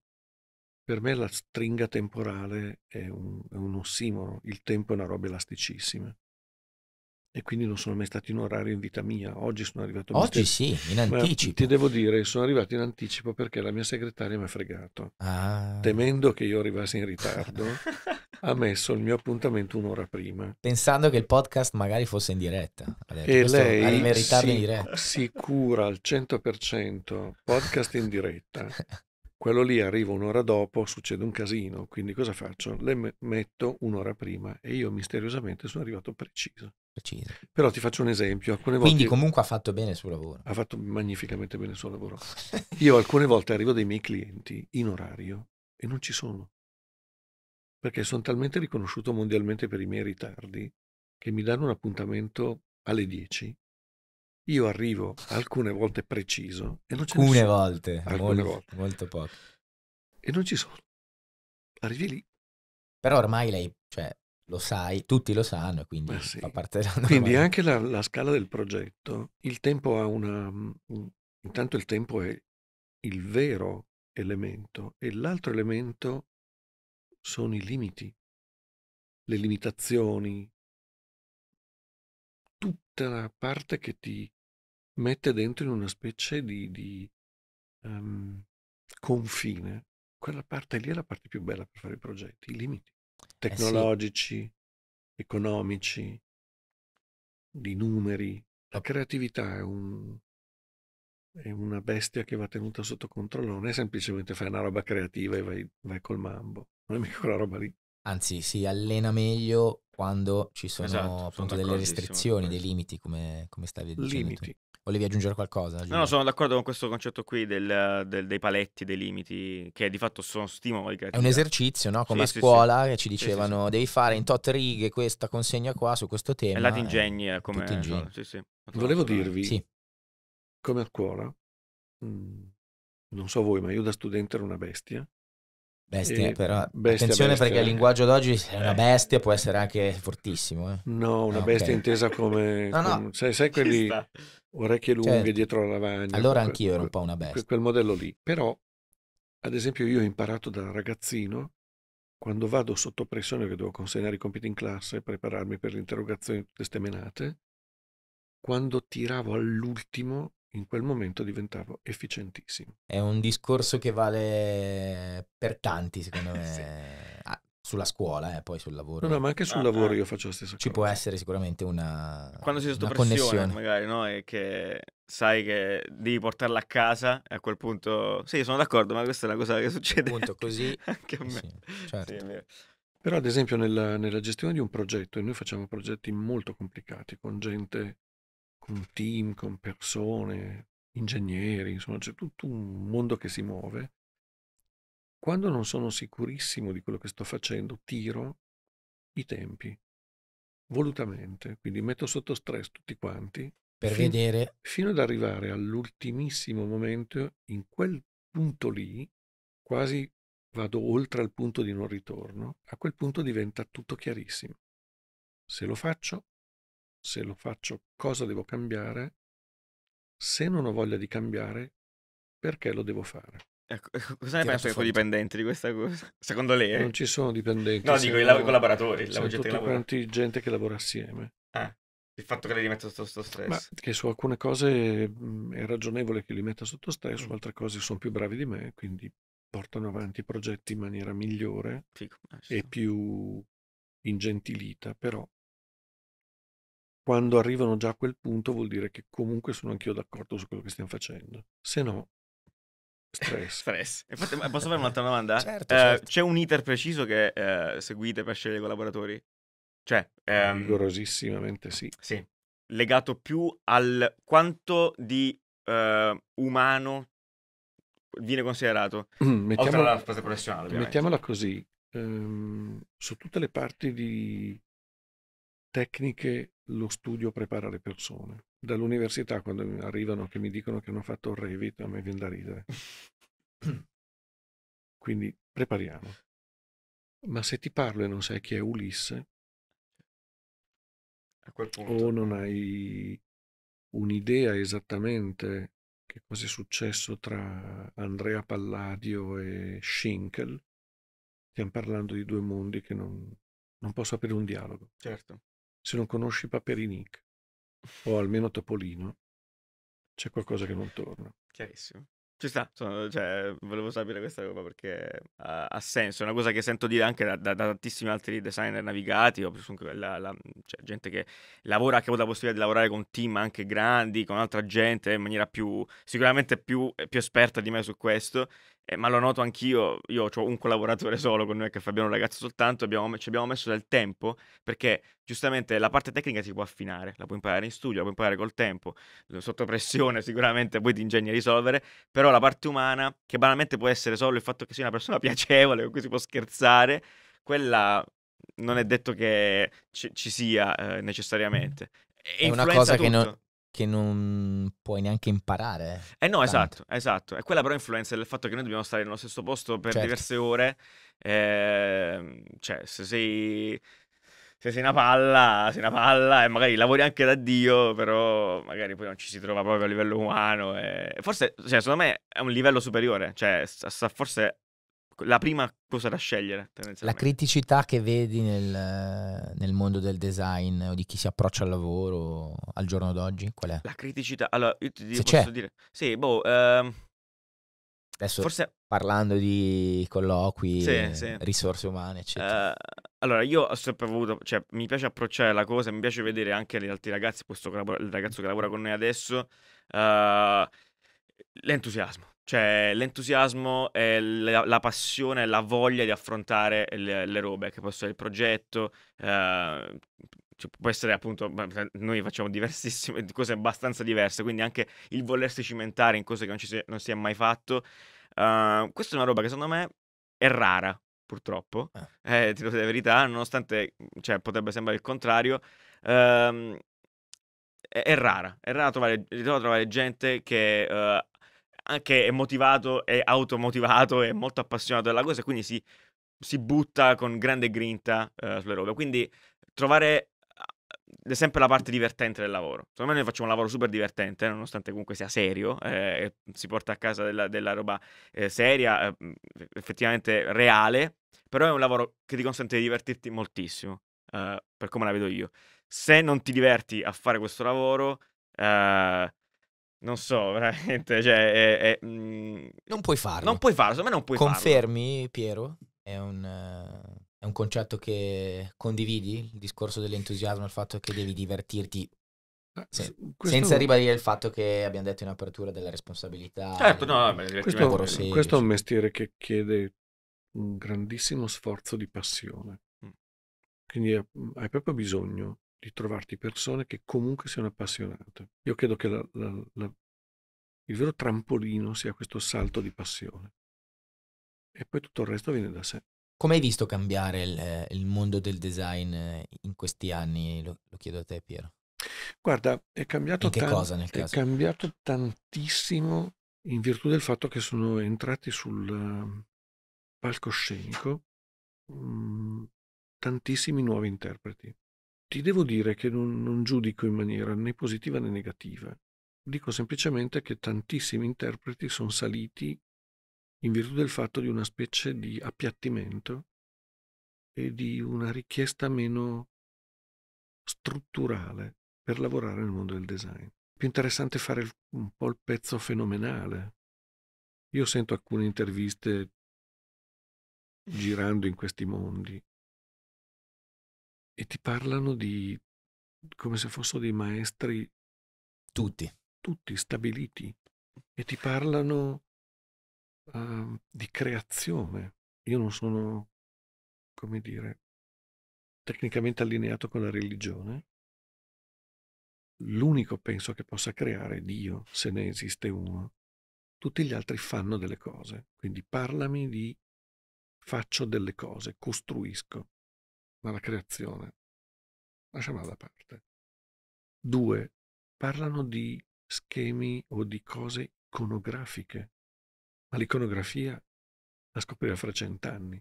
per me la stringa temporale è un, è un ossimoro, il tempo è una roba elasticissima e quindi non sono mai stati in orario in vita mia. Oggi sono arrivato in Oggi sì, in anticipo. Ma ti devo dire, sono arrivato in anticipo perché la mia segretaria mi ha fregato. Ah. Temendo che io arrivassi in ritardo, (laughs) ha messo il mio appuntamento un'ora prima. Pensando che il podcast magari fosse in diretta. Detto, e lei arriva in ritardo si, in sicura al 100% podcast in diretta. (laughs) quello lì arriva un'ora dopo, succede un casino, quindi cosa faccio? Le metto un'ora prima e io misteriosamente sono arrivato preciso. Preciso. Però ti faccio un esempio. Alcune quindi volte comunque ha fatto bene il suo lavoro. Ha fatto magnificamente bene il suo lavoro. (laughs) io alcune volte arrivo dai miei clienti in orario e non ci sono. Perché sono talmente riconosciuto mondialmente per i miei ritardi che mi danno un appuntamento alle 10 io arrivo alcune volte preciso e non ce alcune Volte, alcune molto, volte, molto poco. E non ci sono. Arrivi lì. Però ormai lei, cioè, lo sai, tutti lo sanno, quindi sì. fa parte della normalità. Quindi anche la, la, scala del progetto, il tempo ha una... Mm, intanto il tempo è il vero elemento e l'altro elemento sono i limiti, le limitazioni, tutta la parte che ti mette dentro in una specie di, di um, confine. Quella parte lì è la parte più bella per fare i progetti, i limiti tecnologici, eh sì. economici, di numeri. La creatività è, un, è, una bestia che va tenuta sotto controllo, non è semplicemente fai una roba creativa e vai, vai col mambo, non è mica quella roba lì. Anzi, si allena meglio quando ci sono esatto, appunto delle restrizioni, dei limiti, come, come stavi dicendo. Limiti. Tu. Volevi aggiungere qualcosa? Giulia? No, no, sono d'accordo con questo concetto qui del, del, dei paletti, dei limiti, che di fatto sono stimoli. È un esercizio, no? Come sì, a scuola sì, che ci dicevano sì, devi fare in tot righe questa consegna qua su questo tema. E la eh, ingegni, eh, come... Ingegni. Cioè, Volevo dirvi, come a scuola, mh, mm, non so voi, ma io da studente ero una bestia, Bestia, e eh, però bestia, attenzione bestia. perché il linguaggio d'oggi è una eh. bestia, può essere anche fortissimo. Eh. No, una ah, bestia okay. intesa come, (laughs) no, no. Come, sai, sai quelli orecchie lunghe cioè, dietro la lavagna. Allora anch'io ero un po' una bestia. Quel modello lì. Però, ad esempio, io ho imparato da ragazzino, quando vado sotto pressione che devo consegnare i compiti in classe, prepararmi per le interrogazioni tutte stemenate, quando tiravo all'ultimo in quel momento diventavo efficientissimo. È un discorso che vale per tanti, secondo (laughs) me. sì. ah, sulla scuola e eh, poi sul lavoro. No, no, ma anche sul ah, lavoro ah. io faccio la stessa ci cosa. Ci può essere sicuramente una Quando sei sotto pressione, connessione. magari, no? E che sai che devi portarla a casa e a quel punto... Sì, sono d'accordo, ma questa è una cosa che succede. Appunto, così... anche a eh me. Sì, certo. sì, Però ad esempio nella, nella gestione di un progetto, e noi facciamo progetti molto complicati, con gente con team, con persone, ingegneri, insomma c'è tutto un mondo che si muove. Quando non sono sicurissimo di quello che sto facendo, tiro i tempi volutamente, quindi metto sotto stress tutti quanti per fin, vedere fino ad arrivare all'ultimissimo momento in quel punto lì, quasi vado oltre al punto di non ritorno, a quel punto diventa tutto chiarissimo. Se lo faccio se lo faccio cosa devo cambiare, se non ho voglia di cambiare, perché lo devo fare? Ecco, ecco cosa ne pensa i tuoi dipendenti di questa cosa? (laughs) Secondo lei? Eh? Non ci sono dipendenti. No, dico i lav- collaboratori. Sono tutti quanti gente che lavora assieme. Ah, il fatto che li metta sotto, sotto stress. Ma che su alcune cose mhmm, è ragionevole che li metta sotto stress, su mm. altre cose sono più bravi di me, quindi portano avanti i progetti in maniera migliore Fico, eh, e più ingentilita, però quando arrivano già a quel punto vuol dire che comunque sono anch'io d'accordo su quello che stiamo facendo. Se no, stress. (laughs) stress. Infatti, posso fare (laughs) un'altra domanda? Certo, eh, certo. C'è un iter preciso che eh, seguite per scegliere i collaboratori? Cioè, ehm, rigorosissimamente sì. Sì. Legato più al quanto di eh, umano viene considerato. Mm, mettiamola, alla fase professionale. Ovviamente. Mettiamola così. Um, su tutte le parti di tecniche lo studio prepara le persone. Dall'università quando arrivano che mi dicono che hanno fatto il Revit, a me viene da ridere. (coughs) Quindi prepariamo. Ma se ti parlo e non sai chi è Ulisse, o non hai un'idea esattamente che cosa è successo tra Andrea Palladio e Schinkel, stiamo parlando di due mondi che non, non posso aprire un dialogo. Certo se non conosci Paperinic o almeno Topolino, c'è qualcosa che non torna. Chiarissimo. Ci sta, cioè, volevo sapere questa roba perché uh, ha senso, è una cosa che sento dire anche da, da, da tantissimi altri designer navigati, o comunque la, la, cioè, gente che lavora, che ha avuto la possibilità di lavorare con team anche grandi, con altra gente, in maniera più, sicuramente più, più esperta di me su questo, eh, ma lo noto anch'io, io ho un collaboratore solo con noi che Fabiano Ragazzo soltanto, abbiamo, ci abbiamo messo del tempo perché giustamente la parte tecnica si può affinare, la puoi imparare in studio, la puoi imparare col tempo, eh, sotto pressione (laughs) sicuramente poi ti ingegni a risolvere, però la parte umana, che banalmente può essere solo il fatto che sia una persona (laughs) piacevole con cui si può scherzare, quella non è detto che ci, ci sia eh, necessariamente. E è una cosa tutto. che non che non puoi neanche imparare. Eh no, tanto. esatto, esatto. E quella però influenza del fatto che noi dobbiamo stare nello stesso posto per certo. diverse ore. Eh, cioè, se sei, se sei una palla, sei una palla e magari lavori anche da Dio, però magari poi non ci si trova proprio a livello umano. E... Forse, cioè, secondo me è un livello superiore, cioè, forse la prima cosa da scegliere. La criticità che vedi nel, nel, mondo del design o di chi si approccia al lavoro al giorno d'oggi, qual è? La criticità, allora io ti posso c'è. dire, sì, boh, ehm, Adesso forse... parlando di colloqui, sì, sì. risorse umane, eccetera. Uh, allora, io ho sempre avuto, cioè, mi piace approcciare la cosa, mi piace vedere anche gli altri ragazzi, questo il ragazzo che lavora con noi adesso, uh, l'entusiasmo cioè, l'entusiasmo, la, la, passione, la voglia di affrontare le, le robe, che può essere il progetto, eh, cioè, può essere appunto, noi facciamo diversissime (laughs) cose abbastanza diverse, quindi anche il volersi cimentare in cose che non, si, non si è mai fatto. Eh, questa è una roba che secondo me è rara, purtroppo, eh, eh ti do la verità, nonostante cioè, potrebbe sembrare il contrario. Ehm, è, è, rara, è rara trovare, trovare gente che uh, anche è motivato, è automotivato, è molto appassionato della cosa, quindi si, si butta con grande grinta uh, sulle robe. Quindi trovare eh, è sempre la parte divertente del lavoro. Secondo me noi facciamo un lavoro super divertente, eh, nonostante comunque sia serio, eh, si porta a casa della, della roba eh, seria, eh, mm, effettivamente reale, però è un lavoro che ti consente di divertirti moltissimo, per come la vedo io. Se non ti diverti a fare questo lavoro, non so, (laughs) veramente, cioè... È, è, mh... Mm, non puoi farlo. Non puoi farlo, secondo me non puoi Confermi, farlo. Confermi, Piero? È un... Uh... È un concetto che condividi, il discorso dell'entusiasmo, il fatto che devi divertirti eh, se, senza ribadire il fatto che abbiamo detto in apertura della responsabilità. Certo, no, vabbè, questo, questo, è un mestiere che chiede un grandissimo sforzo di passione. Mm. Quindi hai proprio bisogno di trovarti persone che comunque siano appassionate. Io credo che la, la, la, il vero trampolino sia questo salto di passione. E poi tutto il resto viene da sé. Come hai visto cambiare il, eh, il mondo del design eh, in questi anni? Lo, lo, chiedo a te, Piero. Guarda, è cambiato, tan- cosa, è cambiato tantissimo in virtù del fatto che sono entrati sul ehm, palcoscenico mh, mm, tantissimi nuovi interpreti ti devo dire che non, non giudico in maniera né positiva né negativa. Dico semplicemente che tantissimi interpreti sono saliti in virtù del fatto di una specie di appiattimento e di una richiesta meno strutturale per lavorare nel mondo del design. Più interessante fare un po' il pezzo fenomenale. Io sento alcune interviste girando in questi mondi e ti parlano di come se fossero dei maestri tutti tutti stabiliti e ti parlano uh, di creazione io non sono come dire tecnicamente allineato con la religione l'unico penso che possa creare Dio se ne esiste uno tutti gli altri fanno delle cose quindi parlami di faccio delle cose costruisco nella creazione, lasciamola da parte. Due, parlano di schemi o di cose iconografiche, ma l'iconografia la scoprirà fra cent'anni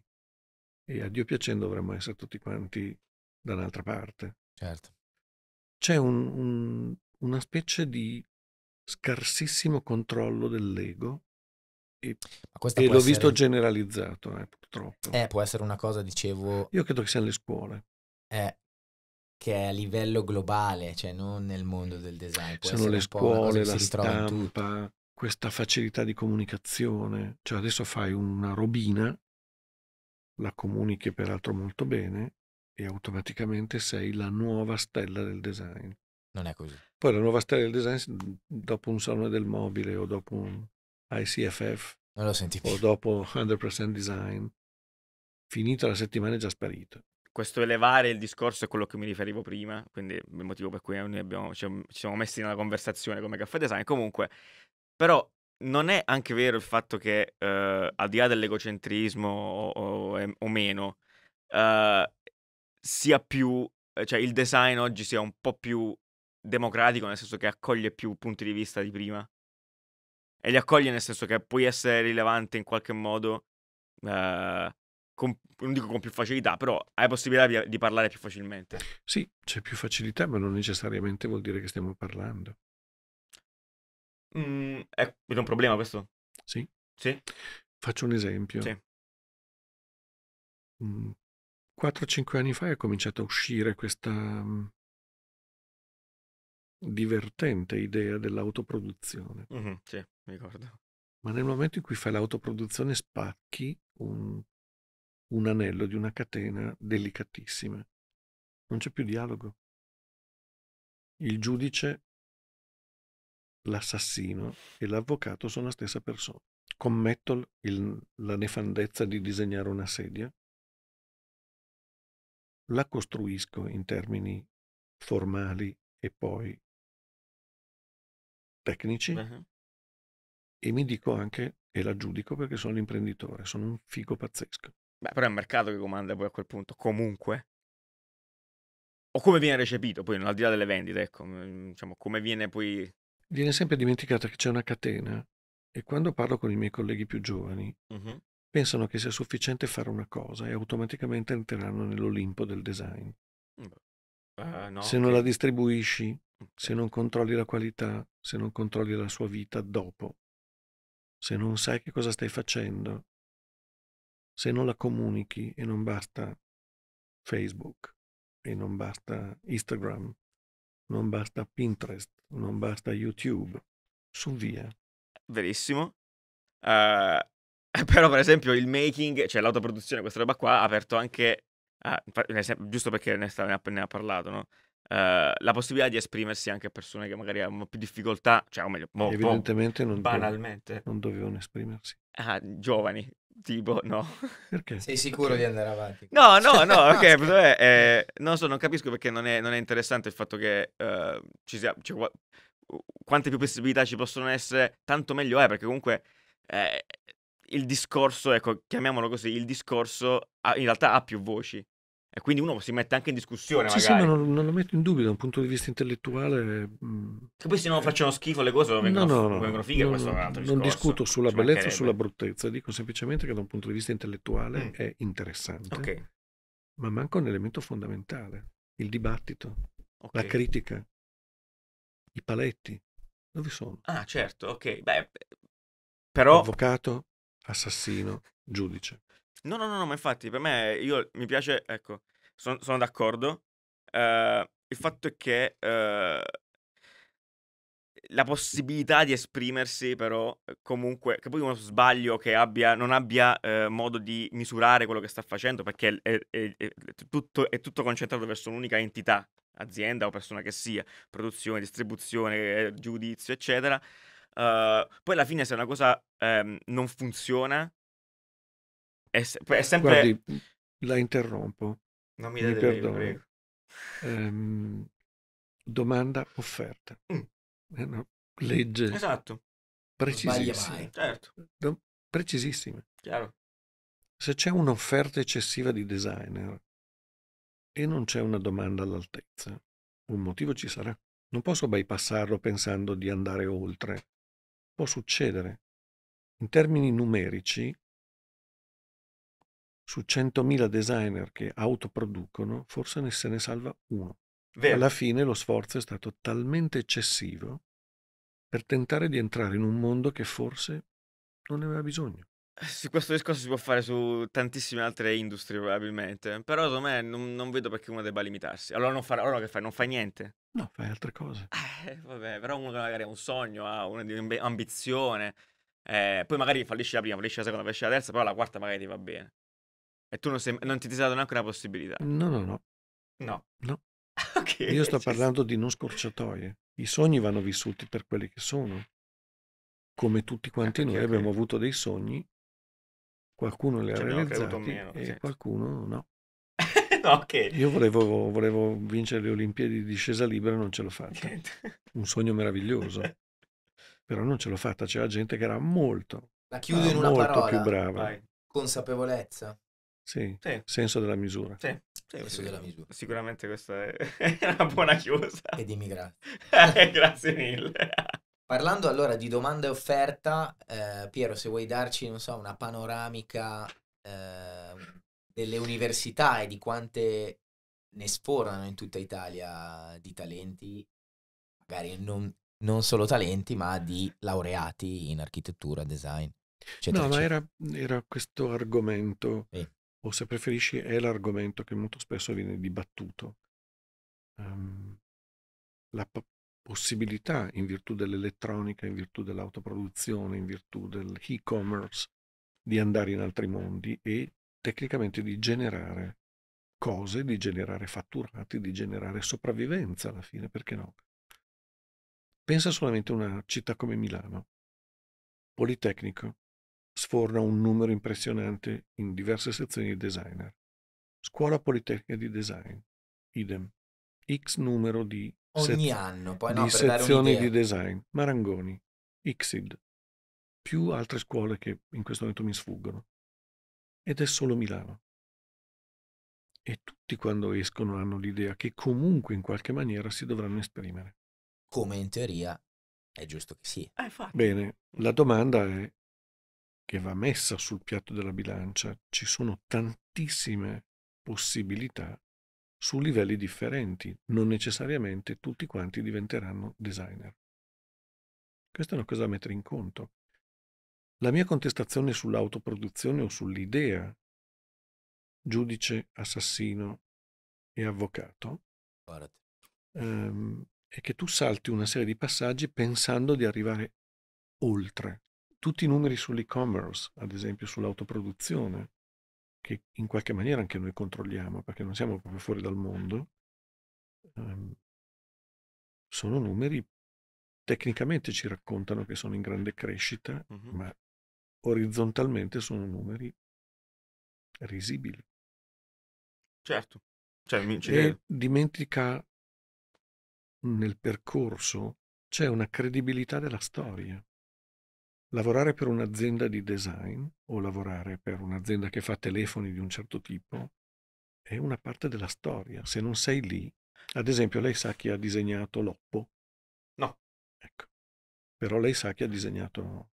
e a Dio piacendo dovremmo essere tutti quanti da un'altra parte. Certo. C'è un, un, una specie di scarsissimo controllo dell'ego e, e l'ho essere... visto generalizzato, eh, purtroppo. Eh, può essere una cosa, dicevo... Io credo che siano le scuole. Eh, che è a livello globale, cioè non nel mondo del design. Può sono le scuole, la stampa, questa facilità di comunicazione. Cioè adesso fai una robina, la comunichi peraltro molto bene e automaticamente sei la nuova stella del design. Non è così. Poi la nuova stella del design dopo un salone del mobile o dopo un ICFF non lo senti più. o dopo 100% Design, finita la settimana è già sparito. Questo elevare il discorso è quello che mi riferivo prima, quindi il motivo per cui noi abbiamo, ci siamo messi nella conversazione come caffè design. Comunque, però non è anche vero il fatto che eh, al di là dell'egocentrismo o, o, o meno, eh, sia più, cioè il design oggi sia un po' più democratico, nel senso che accoglie più punti di vista di prima e li accoglie nel senso che puoi essere rilevante in qualche modo, eh, con, non dico con più facilità, però hai possibilità di, di parlare più facilmente. Sì, c'è più facilità, ma non necessariamente vuol dire che stiamo parlando. Mm, è, è un problema questo? Sì. sì. Faccio un esempio. Sì. 4-5 mm, anni fa è cominciata a uscire questa mm, divertente idea dell'autoproduzione. Mm-hmm, sì mi ricordo. Ma nel momento in cui fai l'autoproduzione spacchi un, un anello di una catena delicatissima. Non c'è più dialogo. Il giudice, l'assassino e l'avvocato sono la stessa persona. Commetto il, la nefandezza di disegnare una sedia, la costruisco in termini formali e poi tecnici, uh-huh e mi dico anche, e la giudico perché sono l'imprenditore, sono un figo pazzesco. Beh, però è un mercato che comanda poi a quel punto, comunque. O come viene recepito poi, al di là delle vendite, ecco, mm, diciamo, come viene poi... Viene sempre dimenticata che c'è una catena e quando parlo con i miei colleghi più giovani, uh-huh. pensano che sia sufficiente fare una cosa e automaticamente entreranno nell'Olimpo del design. Uh, no, se non la distribuisci, se non controlli la qualità, se non controlli la sua vita dopo, se non sai che cosa stai facendo, se non la comunichi e non basta Facebook e non basta Instagram, non basta Pinterest, non basta YouTube, su via. Verissimo. Uh, (laughs) però per esempio il making, cioè l'autoproduzione, questa roba qua, ha aperto anche, uh, giusto perché ne, ne, ha, ne ha parlato, no? Eh, la possibilità di esprimersi anche a persone che magari hanno più difficoltà, cioè o meglio, mo, evidentemente po- non banalmente dove, non dovevano esprimersi. Ah, giovani, tipo no. Perché? Sei sicuro perché? di andare avanti? No, no, no, (laughs) okay, no. È, eh, non so, non capisco perché non è, non è interessante il fatto che uh, ci sia... Cioè, quante più possibilità ci possono essere, tanto meglio è, perché comunque eh, il discorso, ecco, chiamiamolo così, il discorso ha, in realtà ha più voci. E quindi uno si mette anche in discussione. Sì, sì, ma non, non, lo metto in dubbio da un punto di vista intellettuale. Che mm. poi se non facciano schifo le cose, non vengono, no, no, vengono fighe. No, non discuto sulla bellezza o sulla bruttezza, dico semplicemente che da un punto di vista intellettuale mm. è interessante. Okay. Ma manca un elemento fondamentale, il dibattito, okay. la critica, i paletti. Dove sono? Ah, certo, ok. Beh, eh, però... Avvocato, assassino, giudice. No, no, no, no, ma infatti per me io mi piace, ecco, son, sono d'accordo. Uh, il fatto è che uh, la possibilità di esprimersi, però, ehm, comunque, che poi uno sbaglio che abbia, non abbia eh, modo di misurare quello che sta facendo, perché è, è, è, tutto, è, tutto, concentrato verso un'unica entità, azienda o persona che sia, produzione, distribuzione, eh, giudizio, eccetera. Uh, poi alla fine se una cosa ehm, non funziona, è, è sempre... Guardi, la interrompo. Non mi, mi perdono. Ehm, domanda offerta. Mm. Eh, no, legge. Esatto. Precisissima. Certo. Do, precisissima. Chiaro. Se c'è un'offerta eccessiva di designer e non c'è una domanda all'altezza, un motivo ci sarà. Non posso bypassarlo pensando di andare oltre. Può succedere. In termini numerici, su 100.000 designer che autoproducono, forse ne se ne salva uno. Vero. Alla fine lo sforzo è stato talmente eccessivo per tentare di entrare in un mondo che forse non ne aveva bisogno. Eh, su questo discorso si può fare su tantissime altre industrie, probabilmente. Però secondo me non, non vedo perché uno debba limitarsi. Allora non fare, allora che fai? Non fai niente. No, fai altre cose. Eh, vabbè, però uno magari ha un sogno, ha un'ambizione. Eh, poi magari fallisci la prima, fallisci la seconda, fallisci la terza, però la quarta magari ti va bene. E tu non, sei, non ti sei dato neanche una possibilità? No, no, no. No. no. (laughs) okay, Io sto parlando di non scorciatoie. I sogni vanno vissuti per quelli che sono. Come tutti eh, quanti okay, noi okay. abbiamo avuto dei sogni, qualcuno li ha realizzati meno, e senso. qualcuno no. (laughs) no okay. Io volevo, volevo, vincere le Olimpiadi di discesa libera non ce l'ho fatta. Un sogno meraviglioso. (laughs) Però non ce l'ho fatta, c'era gente che era molto, La chiudo in una molto parola. più brava. Vai. Consapevolezza. Sì, sì. senso della misura. Sì. Sì, questo Sicuramente questa è (laughs) una buona chiusa. Ed immigrati. Eh, grazie mille. Parlando allora di domanda e offerta, eh, Piero, se vuoi darci, non so, una panoramica eh, delle università e di quante ne sfornano in tutta Italia di talenti, magari non, non solo talenti, ma di laureati in architettura, design. Eccetera, no, eccetera. ma era, era, questo argomento. Sì o se preferisci è l'argomento che molto spesso viene dibattuto. Um, la po- possibilità, in virtù dell'elettronica, in virtù dell'autoproduzione, in virtù dell'e-commerce, di andare in altri mondi e tecnicamente di generare cose, di generare fatturati, di generare sopravvivenza alla fine, perché no? Pensa solamente a una città come Milano, Politecnico, sforna un numero impressionante in diverse sezioni di designer. Scuola Politecnica di Design, idem. X numero di, Ogni anno, poi no, di sezioni di design, Marangoni, Xid, più altre scuole che in questo momento mi sfuggono. Ed è solo Milano. E tutti quando escono hanno l'idea che comunque in qualche maniera si dovranno esprimere. Come in teoria è giusto che sia. Sì. Eh, Bene, la domanda è che va messa sul piatto della bilancia, ci sono tantissime possibilità su livelli differenti, non necessariamente tutti quanti diventeranno designer. Questa è una cosa da mettere in conto. La mia contestazione sull'autoproduzione o sull'idea giudice, assassino e avvocato ehm, è che tu salti una serie di passaggi pensando di arrivare oltre tutti i numeri sull'e-commerce, ad esempio sull'autoproduzione, che in qualche maniera anche noi controlliamo, perché non siamo proprio fuori dal mondo, ehm, sono numeri tecnicamente ci raccontano che sono in grande crescita, uh-huh. ma orizzontalmente sono numeri risibili. Certo. Cioè, mi... E dimentica nel percorso c'è una credibilità della storia lavorare per un'azienda di design o lavorare per un'azienda che fa telefoni di un certo tipo è una parte della storia. Se non sei lì, ad esempio, lei sa chi ha disegnato l'Oppo? No. Ecco. Però lei sa chi ha disegnato...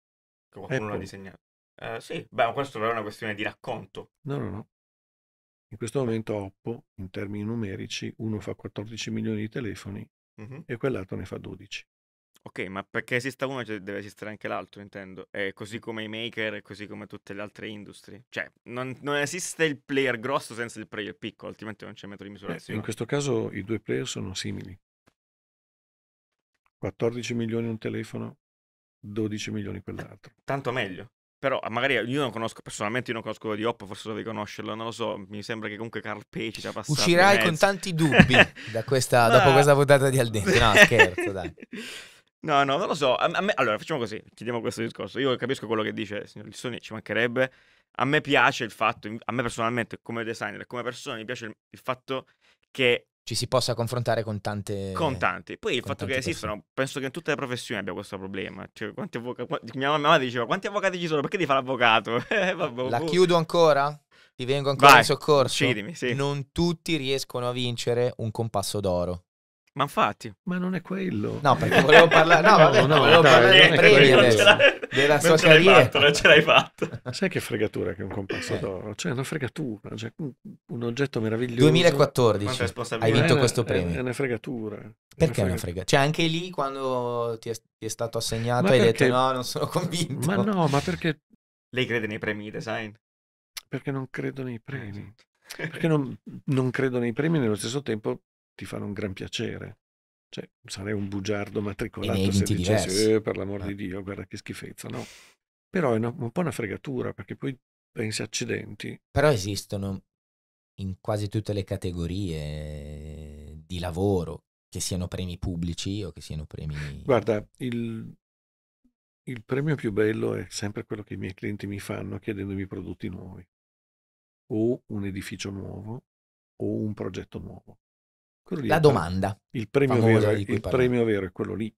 Che qualcuno l'ha disegnato. Eh, sì, beh, questo però è una questione di racconto. No, no, no. In questo momento Oppo, in termini numerici, uno fa 14 milioni di telefoni uh-huh. e quell'altro ne fa 12. Ok, ma perché esista uno deve esistere anche l'altro, intendo. È così come i maker e così come tutte le altre industrie. Cioè, non, non, esiste il player grosso senza il player piccolo, altrimenti non c'è metodo di misurazione. Eh, in questo caso i due player sono simili. 14 milioni un telefono, 12 milioni eh, quell'altro. Tanto meglio. Però ah, magari io non conosco, personalmente io non conosco quello di Oppo, forse dovevi conoscerlo, non lo so, mi sembra che comunque Carl ci sia passato. Uscirai con tanti dubbi da questa, (laughs) dopo ah. questa puntata di Al no scherzo dai. (laughs) No, no, non lo so. A me, allora, facciamo così, chiudiamo questo discorso. Io capisco quello che dice il signor Lissoni, ci mancherebbe. A me piace il fatto, a me personalmente, come designer, come persona, mi piace il, il fatto che... Ci si possa confrontare con tante... Con tanti. Poi il fatto che esistano, persone. penso che in tutte le professioni abbia questo problema. Cioè, quanti avvocati... Mia mamma diceva, quanti avvocati ci sono? Perché devi fare l'avvocato? (laughs) Eh, vabbè, La boh. chiudo ancora? Ti vengo ancora Vai, in soccorso? Uccidimi, sì. Non tutti riescono a vincere un compasso d'oro. Ma infatti. Ma non è quello. No, perché volevo parlare. No, (laughs) vabbè, no, volevo dai, parlare del premio adesso, della sua carriera. Fatto, non ce l'hai fatto. Sai che fregatura che è un compasso d'oro? Eh. Cioè, una fregatura, cioè, un oggetto meraviglioso. 2014 hai vinto eh, questo premio. È una fregatura. Perché è una fregatura? Cioè, anche lì quando ti è, ti è stato assegnato ma hai perché... detto no, non sono convinto. Ma no, ma perché... Lei crede nei premi di design? Perché non credo nei premi. Eh, esatto. Perché non, non credo nei premi nello stesso tempo ti fanno un gran piacere. Cioè, sarei un bugiardo matricolato se dicessi, eh, per l'amor ah. di eh. Dio, guarda che schifezza, no? Però è una, un po' una fregatura, perché poi pensi accidenti. Però esistono in quasi tutte le categorie di lavoro, che siano premi pubblici o che siano premi... Guarda, il, il premio più bello è sempre quello che i miei clienti mi fanno chiedendomi prodotti nuovi, o un edificio nuovo, o un progetto nuovo la domanda. Il premio, vero, il premio vero è quello lì.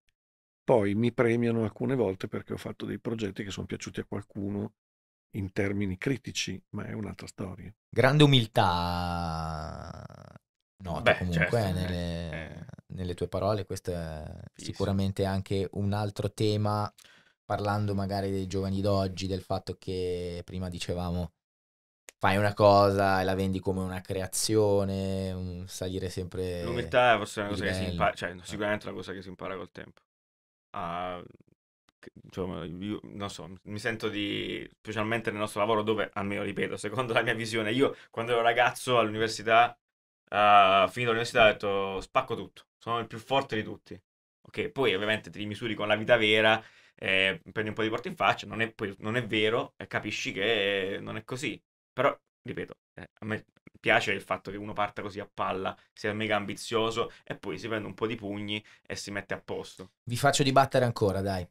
Poi mi premiano alcune volte perché ho fatto dei progetti che sono piaciuti a qualcuno in termini critici, ma è un'altra storia. Grande umiltà No, comunque certo. nelle, eh, eh. nelle, tue parole questo è Fisso. sicuramente anche un altro tema parlando magari dei giovani d'oggi del fatto che prima dicevamo fai una cosa e la vendi come una creazione, un salire sempre. L'umiltà è forse una cosa che si impara, cioè sicuramente è una cosa che si impara col tempo. Uh, insomma, io, non so, mi sento di, specialmente nel nostro lavoro dove, almeno ripeto, secondo la mia visione, io quando ero ragazzo all'università, uh, finito l'università ho detto spacco tutto, sono il più forte di tutti. Ok, poi ovviamente ti misuri con la vita vera, eh, prendi un po' di porta in faccia, non è, poi, non è vero e capisci che non è così. Però, ripeto, eh, a me piace il fatto che uno parta così a palla, sia mega ambizioso e poi si prende un po' di pugni e si mette a posto. Vi faccio dibattere ancora, dai.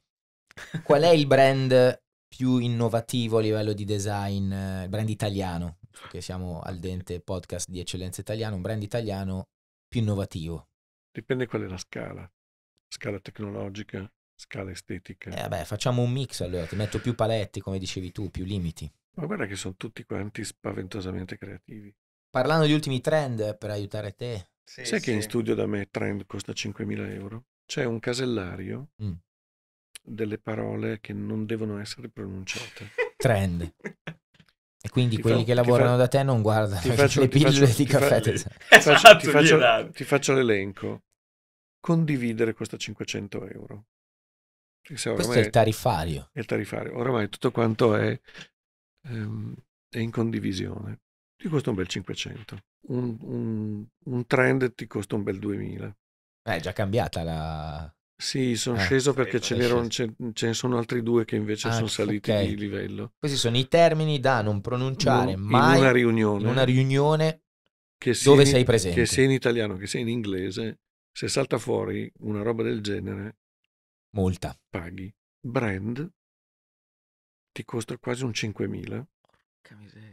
Qual è il brand più innovativo a livello di design, eh, il brand italiano, che siamo al dente podcast di eccellenza italiana, un brand italiano più innovativo? Dipende qual è la scala, scala tecnologica, scala estetica. Eh, vabbè, facciamo un mix allora, ti metto più paletti come dicevi tu, più limiti. Ma guarda che sono tutti quanti spaventosamente creativi. Parlando di ultimi trend eh, per aiutare te. Sì, Sai sì. che in studio da me trend costa 5.000 euro? C'è un casellario mm. delle parole che non devono essere pronunciate. (laughs) Trend. E quindi ti quelli fa, che lavorano fa, da te non guardano faccio, le pillole di caffè. Ti, (laughs) esatto, ti, faccio, ti, faccio, l'elenco. Condividere costa 500 euro. Questo è il tarifario. È il tarifario. Oramai tutto quanto è ehm, è in condivisione. Ti costa un bel 500. Un, un, un trend ti costa un bel 2000. Eh, è già cambiata la... Sì, sono eh, sceso perché ce, n'erano, ce, ce, ne sono altri due che invece ah, sono saliti okay. di livello. Questi sono i termini da non pronunciare no, mai in una riunione, in una riunione che dove in, sei presente. Che sia in italiano, che sia in inglese, se salta fuori una roba del genere, multa. Paghi. Brand ti costa quasi un 5.000.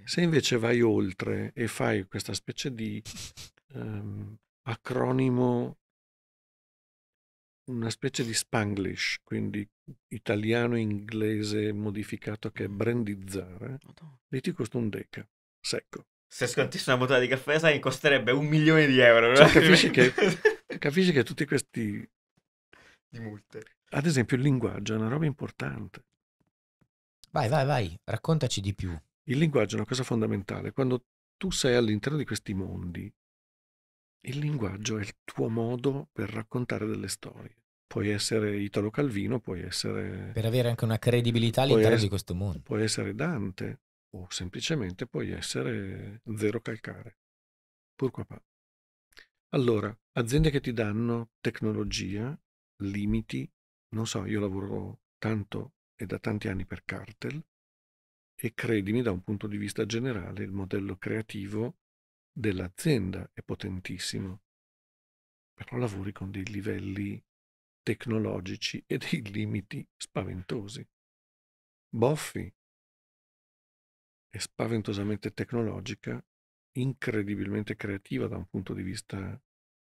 Se invece vai oltre e fai questa specie di um, acronimo, una specie di spanglish, quindi italiano-inglese modificato che è brandizzare, Madonna. lì ti costa un deca, secco. Se scontissi una botola di caffè, sai, costerebbe un milione di euro. Cioè, capisci, che, (laughs) capisci che tutti questi... Di multe. Ad esempio il linguaggio è una roba importante. Vai, vai, vai, raccontaci di più. Il linguaggio è una cosa fondamentale. Quando tu sei all'interno di questi mondi, il linguaggio è il tuo modo per raccontare delle storie. Puoi essere Italo Calvino, puoi essere... Per avere anche una credibilità all'interno es- di questo mondo. Puoi essere Dante o semplicemente puoi essere Zero Calcare. Pur qua. Allora, aziende che ti danno tecnologia, limiti, non so, io lavoro tanto e da tanti anni per Cartel e credimi da un punto di vista generale il modello creativo dell'azienda è potentissimo, però lavori con dei livelli tecnologici e dei limiti spaventosi. Boffi è spaventosamente tecnologica, incredibilmente creativa da un punto di vista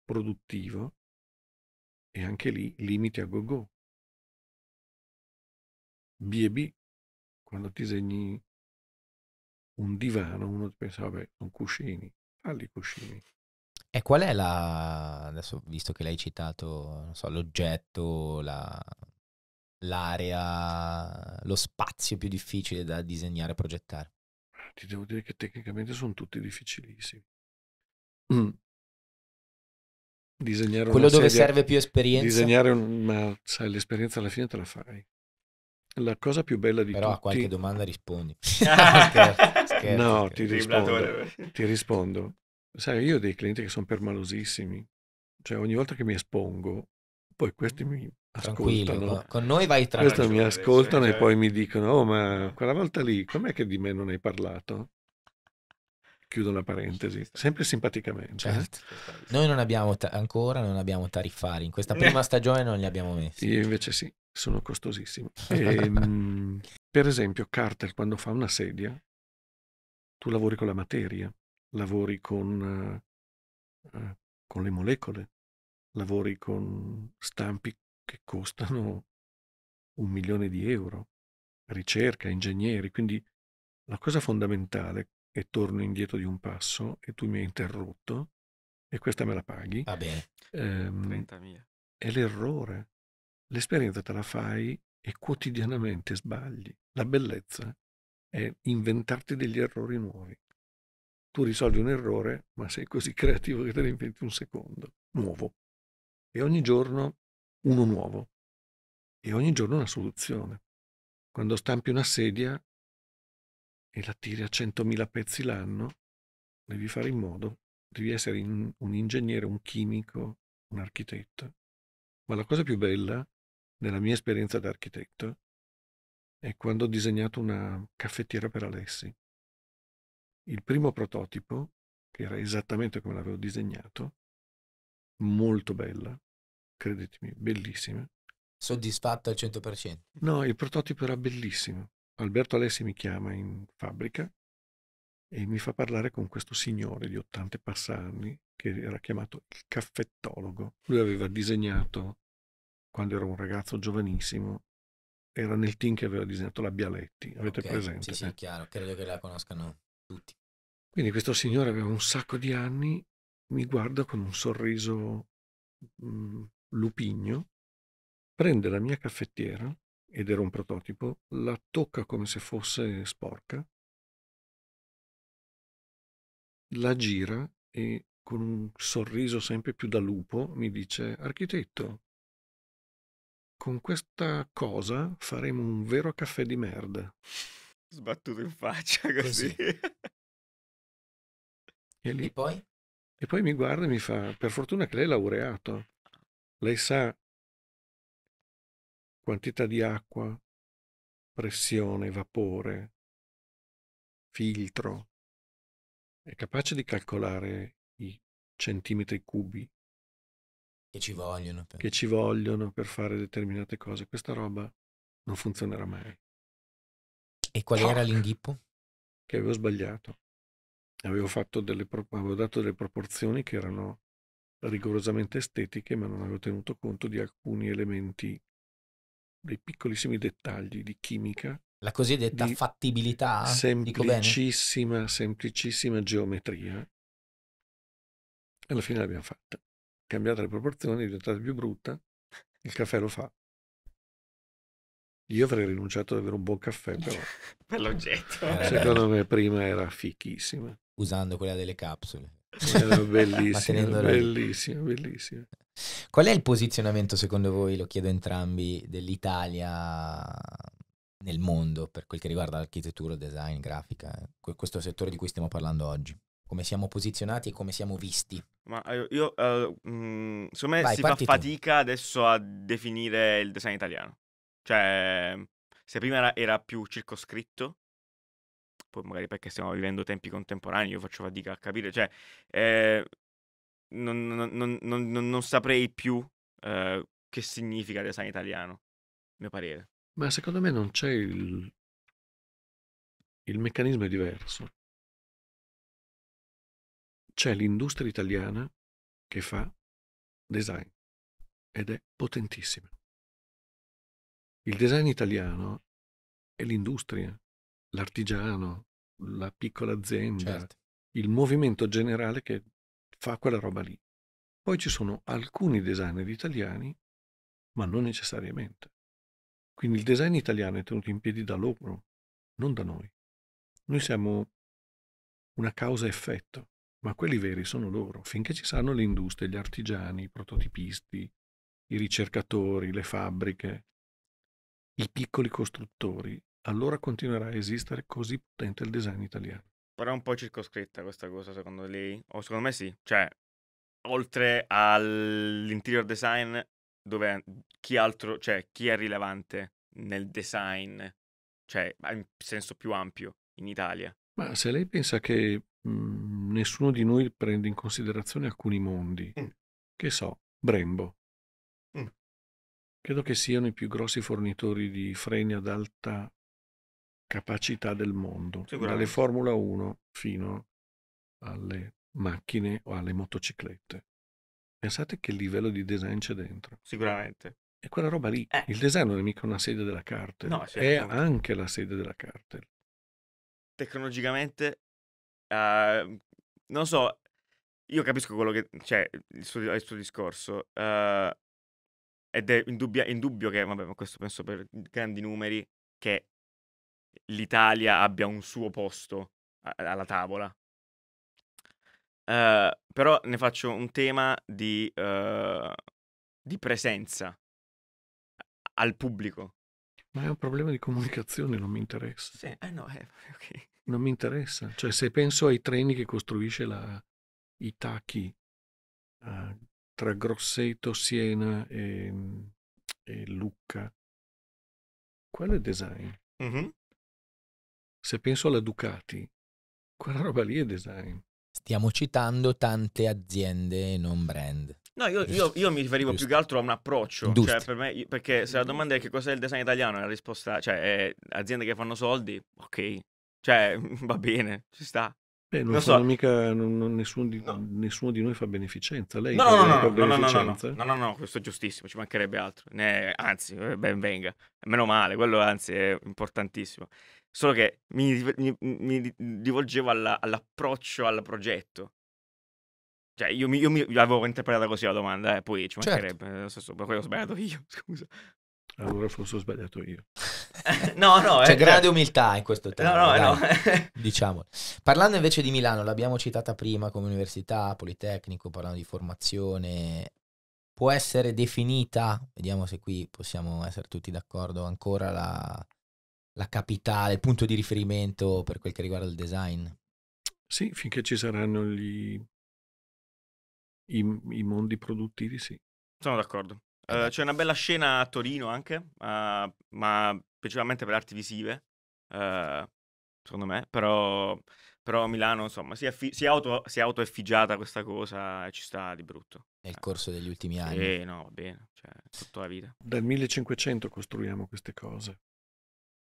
produttivo e anche lì limiti a go-go. B&B, quando ti segni un divano, uno ti pensa, vabbè, non cuscini, falli cuscini. E qual è la, adesso visto che l'hai citato, non so, l'oggetto, la, l'area, lo spazio più difficile da disegnare e progettare? Ti devo dire che tecnicamente sono tutti difficilissimi. Mm. (clears throat) Disegnare Quello dove sedia, serve più esperienza. Disegnare, un, ma sai, l'esperienza alla fine te la fai. La cosa più bella di Però tutti... Però a qualche domanda rispondi. (laughs) scherzo, no, scherzo. Ti, rispondo, ti rispondo. Sai, io ho dei clienti che sono permalosissimi. Cioè, ogni volta che mi espongo, poi questi mi tranquillo, ascoltano. Con noi vai tranquillo. Questi mi ascoltano cioè... e poi mi dicono, oh, ma quella volta lì, com'è che di me non hai parlato? chiudo la parentesi, sempre simpaticamente. Certo. Eh? Noi non abbiamo ta- ancora non abbiamo tariffari, in questa (laughs) prima stagione non li abbiamo messi. Io invece sì sono costosissimi. (laughs) E, ehm, per esempio, Carter quando fa una sedia, tu lavori con la materia, lavori con, uh, con le molecole, lavori con stampi che costano un milione di euro, ricerca, ingegneri, quindi la cosa fondamentale, e torno indietro di un passo, e tu mi hai interrotto, e questa me la paghi, Va bene. Ehm, è l'errore. L'esperienza te la fai e quotidianamente sbagli. La bellezza è inventarti degli errori nuovi. Tu risolvi un errore, ma sei così creativo che te ne inventi un secondo, nuovo. E ogni giorno uno nuovo. E ogni giorno una soluzione. Quando stampi una sedia e la tiri a 100.000 pezzi l'anno, devi fare in modo, devi essere un ingegnere, un chimico, un architetto. Ma la cosa più bella nella mia esperienza da architetto è quando ho disegnato una caffettiera per Alessi. Il primo prototipo, che era esattamente come l'avevo disegnato, molto bella, credetemi, bellissima. Soddisfatta al 100%? No, il prototipo era bellissimo. Alberto Alessi mi chiama in fabbrica e mi fa parlare con questo signore di 80 passa anni che era chiamato il caffettologo. Lui aveva disegnato quando ero un ragazzo giovanissimo, era nel team che aveva disegnato la Bialetti. Avete okay, presente? Sì, sì, eh. chiaro, credo che la conoscano tutti. Quindi questo signore aveva un sacco di anni, mi guarda con un sorriso mh, mm, lupigno, prende la mia caffettiera, ed era un prototipo, la tocca come se fosse sporca, la gira e con un sorriso sempre più da lupo mi dice architetto, con questa cosa faremo un vero caffè di merda. Sbattuto in faccia così. così. e, lì... e poi? E poi mi guarda e mi fa, per fortuna che lei è laureato, lei sa quantità di acqua, pressione, vapore, filtro, è capace di calcolare i centimetri cubi che ci vogliono. Per... Che ci vogliono per fare determinate cose. Questa roba non funzionerà mai. E qual era l'inghippo? Che avevo sbagliato. Avevo, delle, avevo dato delle proporzioni che erano rigorosamente estetiche, ma non avevo tenuto conto di alcuni elementi, dei piccolissimi dettagli di chimica. La cosiddetta fattibilità semplicissima, semplicissima geometria. Alla fine l'abbiamo fatta cambiate le proporzioni, diventate più brutta, il caffè lo fa. Io avrei rinunciato ad avere un buon caffè, però. Bell'oggetto. (laughs) Eh, secondo me prima era fichissima. Usando quella delle capsule. Era (laughs) bellissima, bellissima, bellissima. Qual è il posizionamento, secondo voi, lo chiedo entrambi, dell'Italia nel mondo per quel che riguarda l'architettura, design, grafica, eh, questo settore di cui stiamo parlando oggi? come siamo posizionati e come siamo visti. Ma eh, io, uh, eh, mh, mm, secondo me Vai, si fa fatica tu. adesso a definire il design italiano. Cioè, se prima era, era, più circoscritto, poi magari perché stiamo vivendo tempi contemporanei, io faccio fatica a capire, cioè, eh, non, non, non, non, saprei più eh, che significa design italiano, a mio parere. Ma secondo me non c'è il... Il meccanismo è diverso c'è l'industria italiana che fa design ed è potentissima. Il design italiano è l'industria, l'artigiano, la piccola azienda, certo. il movimento generale che fa quella roba lì. Poi ci sono alcuni designer italiani, ma non necessariamente. Quindi il design italiano è tenuto in piedi da loro, non da noi. Noi siamo una causa-effetto ma quelli veri sono loro, finché ci saranno le industrie, gli artigiani, i prototipisti, i ricercatori, le fabbriche, i piccoli costruttori, allora continuerà a esistere così potente il design italiano. Però è un po' circoscritta questa cosa, secondo lei? O secondo me sì, cioè, oltre all'interior design, dove chi altro, cioè, chi è rilevante nel design, cioè, in senso più ampio, in Italia? Ma se lei pensa che Mm, nessuno di noi prende in considerazione alcuni mondi. Mm. Che so, Brembo. Mm. Credo che siano i più grossi fornitori di freni ad alta capacità del mondo, dalle Formula 1 fino alle macchine o alle motociclette. Pensate che livello di design c'è dentro. Sicuramente. E quella roba lì, eh. il design non è mica una sede della carta, no, è anche la sede della carta. Tecnologicamente uh, non so, io capisco quello che, cioè, il suo, il suo discorso, uh, ed è indubbia, indubbio che, vabbè, ma questo penso per grandi numeri, che l'Italia abbia un suo posto alla tavola. Uh, però ne faccio un tema di, uh, di presenza al pubblico. Ma è un problema di comunicazione, non mi interessa. Sì, eh no, eh, (laughs) ok non mi interessa. Cioè, se penso ai treni che costruisce la Itachi uh, eh, tra Grosseto, Siena e, e, Lucca, quello è design. Mm-hmm. Se penso alla Ducati, quella roba lì è design. Stiamo citando tante aziende non brand. No, io, io, io mi riferivo Just. più che altro a un approccio. Cioè, per me, perché se la domanda è che cos'è il design italiano, la risposta cioè, è aziende che fanno soldi, ok, cioè, (laughs) va bene, ci sta. Beh, non, non so. mica non, non, nessuno, di, no. nessuno, di, noi fa beneficenza. Lei no, no, no, no, beneficenza? no, no, no, questo è giustissimo, ci mancherebbe altro. Ne, anzi, eh, ben venga. Meno male, quello anzi è importantissimo. Solo che mi, mi, mi rivolgevo alla, all'approccio al progetto. Cioè, io, mi, io l'avevo interpretata così la domanda, eh, poi ci certo. mancherebbe. Certo. Lo stesso, quello ho sbagliato io, (laughs) scusa. Allora forse ho sbagliato io. (laughs) no, no. C'è eh, grande eh. umiltà in questo tema. No, no, eh, no. (laughs) diciamo. Parlando invece di Milano, l'abbiamo citata prima come università, Politecnico, parlando di formazione, può essere definita, vediamo se qui possiamo essere tutti d'accordo, ancora la, la capitale, il punto di riferimento per quel che riguarda il design? Sì, finché ci saranno gli, i, i mondi produttivi, sì. Sono d'accordo. Eh, c'è una bella scena a Torino anche, uh, ma principalmente per arti visive, uh, secondo me, però, però Milano insomma si è, fi- si, è auto- si è autoeffigiata questa cosa e ci sta di brutto. Nel corso degli ultimi anni. Eh no, va bene, cioè, tutta la vita. Dal 1500 costruiamo queste cose.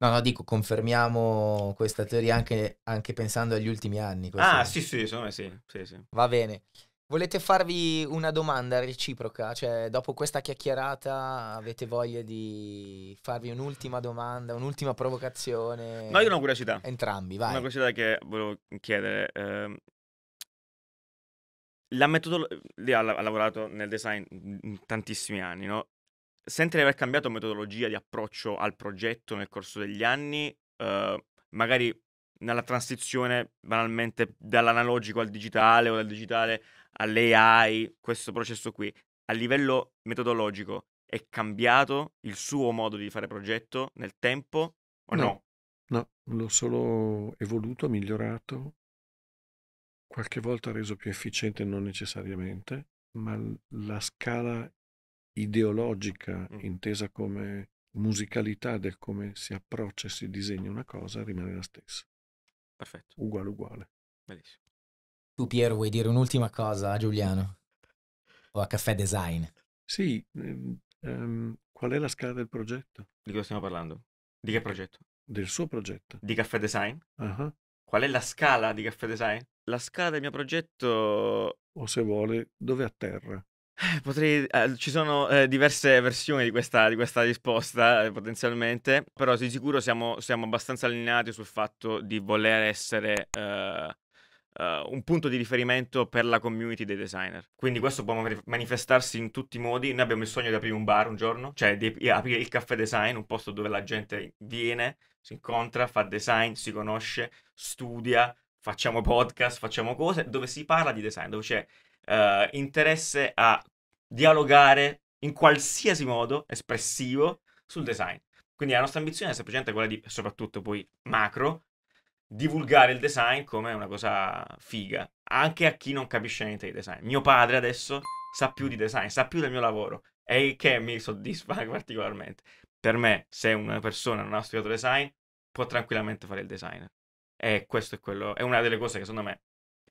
No, no, dico, confermiamo questa teoria anche, anche pensando agli ultimi anni. Ah, anni. sì, sì, insomma, sì, sì, sì. Va bene. Volete farvi una domanda reciproca? Cioè, dopo questa chiacchierata avete voglia di farvi un'ultima domanda, un'ultima provocazione? No, io ho una curiosità. Entrambi, vai. Una curiosità che volevo chiedere. Eh, la metodologia... Lei ha, lavorato nel design tantissimi anni, no? Sente di aver cambiato metodologia di approccio al progetto nel corso degli anni, eh, magari nella transizione banalmente dall'analogico al digitale o dal digitale all'AI, questo processo qui, a livello metodologico, è cambiato il suo modo di fare progetto nel tempo o no? No, no l'ho solo evoluto, migliorato, qualche volta reso più efficiente non necessariamente, ma la scala ideologica mm. intesa come musicalità del come si approccia e si disegna una cosa rimane la stessa. Perfetto. Uguale uguale. Bellissimo. Tu Piero vuoi dire un'ultima cosa a Giuliano? O a Caffè Design? Sì, ehm, ehm, qual è la scala del progetto? Di cosa stiamo parlando? Di che progetto? Del suo progetto. Di Caffè Design? Uh-huh. Qual è la scala di Caffè Design? La scala del mio progetto... O se vuole, dove atterra? Eh, potrei, eh, ci sono eh, diverse versioni di questa, di questa risposta eh, potenzialmente, però di sicuro siamo, siamo, abbastanza allineati sul fatto di voler essere eh, uh, un punto di riferimento per la community dei designer. Quindi questo può manifestarsi in tutti i modi. Noi abbiamo il sogno di aprire un bar un giorno, cioè di aprire il caffè design, un posto dove la gente viene, si incontra, fa design, si conosce, studia, facciamo podcast, facciamo cose, dove si parla di design, dove c'è uh, interesse a dialogare in qualsiasi modo espressivo sul design. Quindi la nostra ambizione è semplicemente quella di, soprattutto poi macro, divulgare il design come una cosa figa, anche a chi non capisce niente di design. Mio padre adesso sa più di design, sa più del mio lavoro e che mi soddisfa (laughs) particolarmente. Per me, se una persona non ha studiato design, può tranquillamente fare il designer. E questo è quello, è una delle cose che secondo me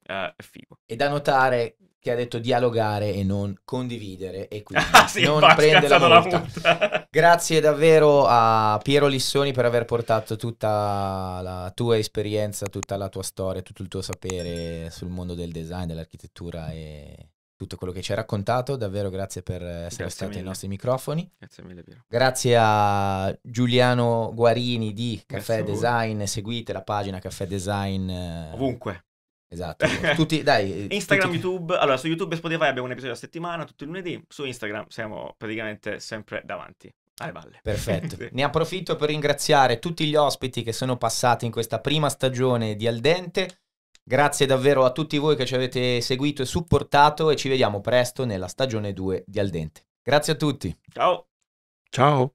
eh, è figo. E da notare che ha detto dialogare e non condividere e quindi (laughs) ah, sì, non prendere la multa. multa. (laughs) Grazie davvero a Piero Lissoni per aver portato tutta la tua esperienza, tutta la tua storia, tutto il tuo sapere sul mondo del design, dell'architettura e tutto quello che ci hai raccontato. Davvero grazie per essere grazie stato mille. ai nostri microfoni. Grazie mille, Piero. Grazie a Giuliano Guarini di Caffè Design. Seguite la pagina Caffè Design eh, ovunque. Esatto, (laughs) tutti, dai, eh, Instagram, tutti. YouTube, allora su YouTube e Spotify abbiamo un episodio a settimana, tutti i lunedì, su Instagram siamo praticamente sempre davanti. Alle balle. Perfetto. (laughs) sì. Ne approfitto per ringraziare tutti gli ospiti che sono passati in questa prima stagione di Al Dente. Grazie davvero a tutti voi che ci avete seguito e supportato e ci vediamo presto nella stagione 2 di Al Dente. Grazie a tutti. Ciao. Ciao.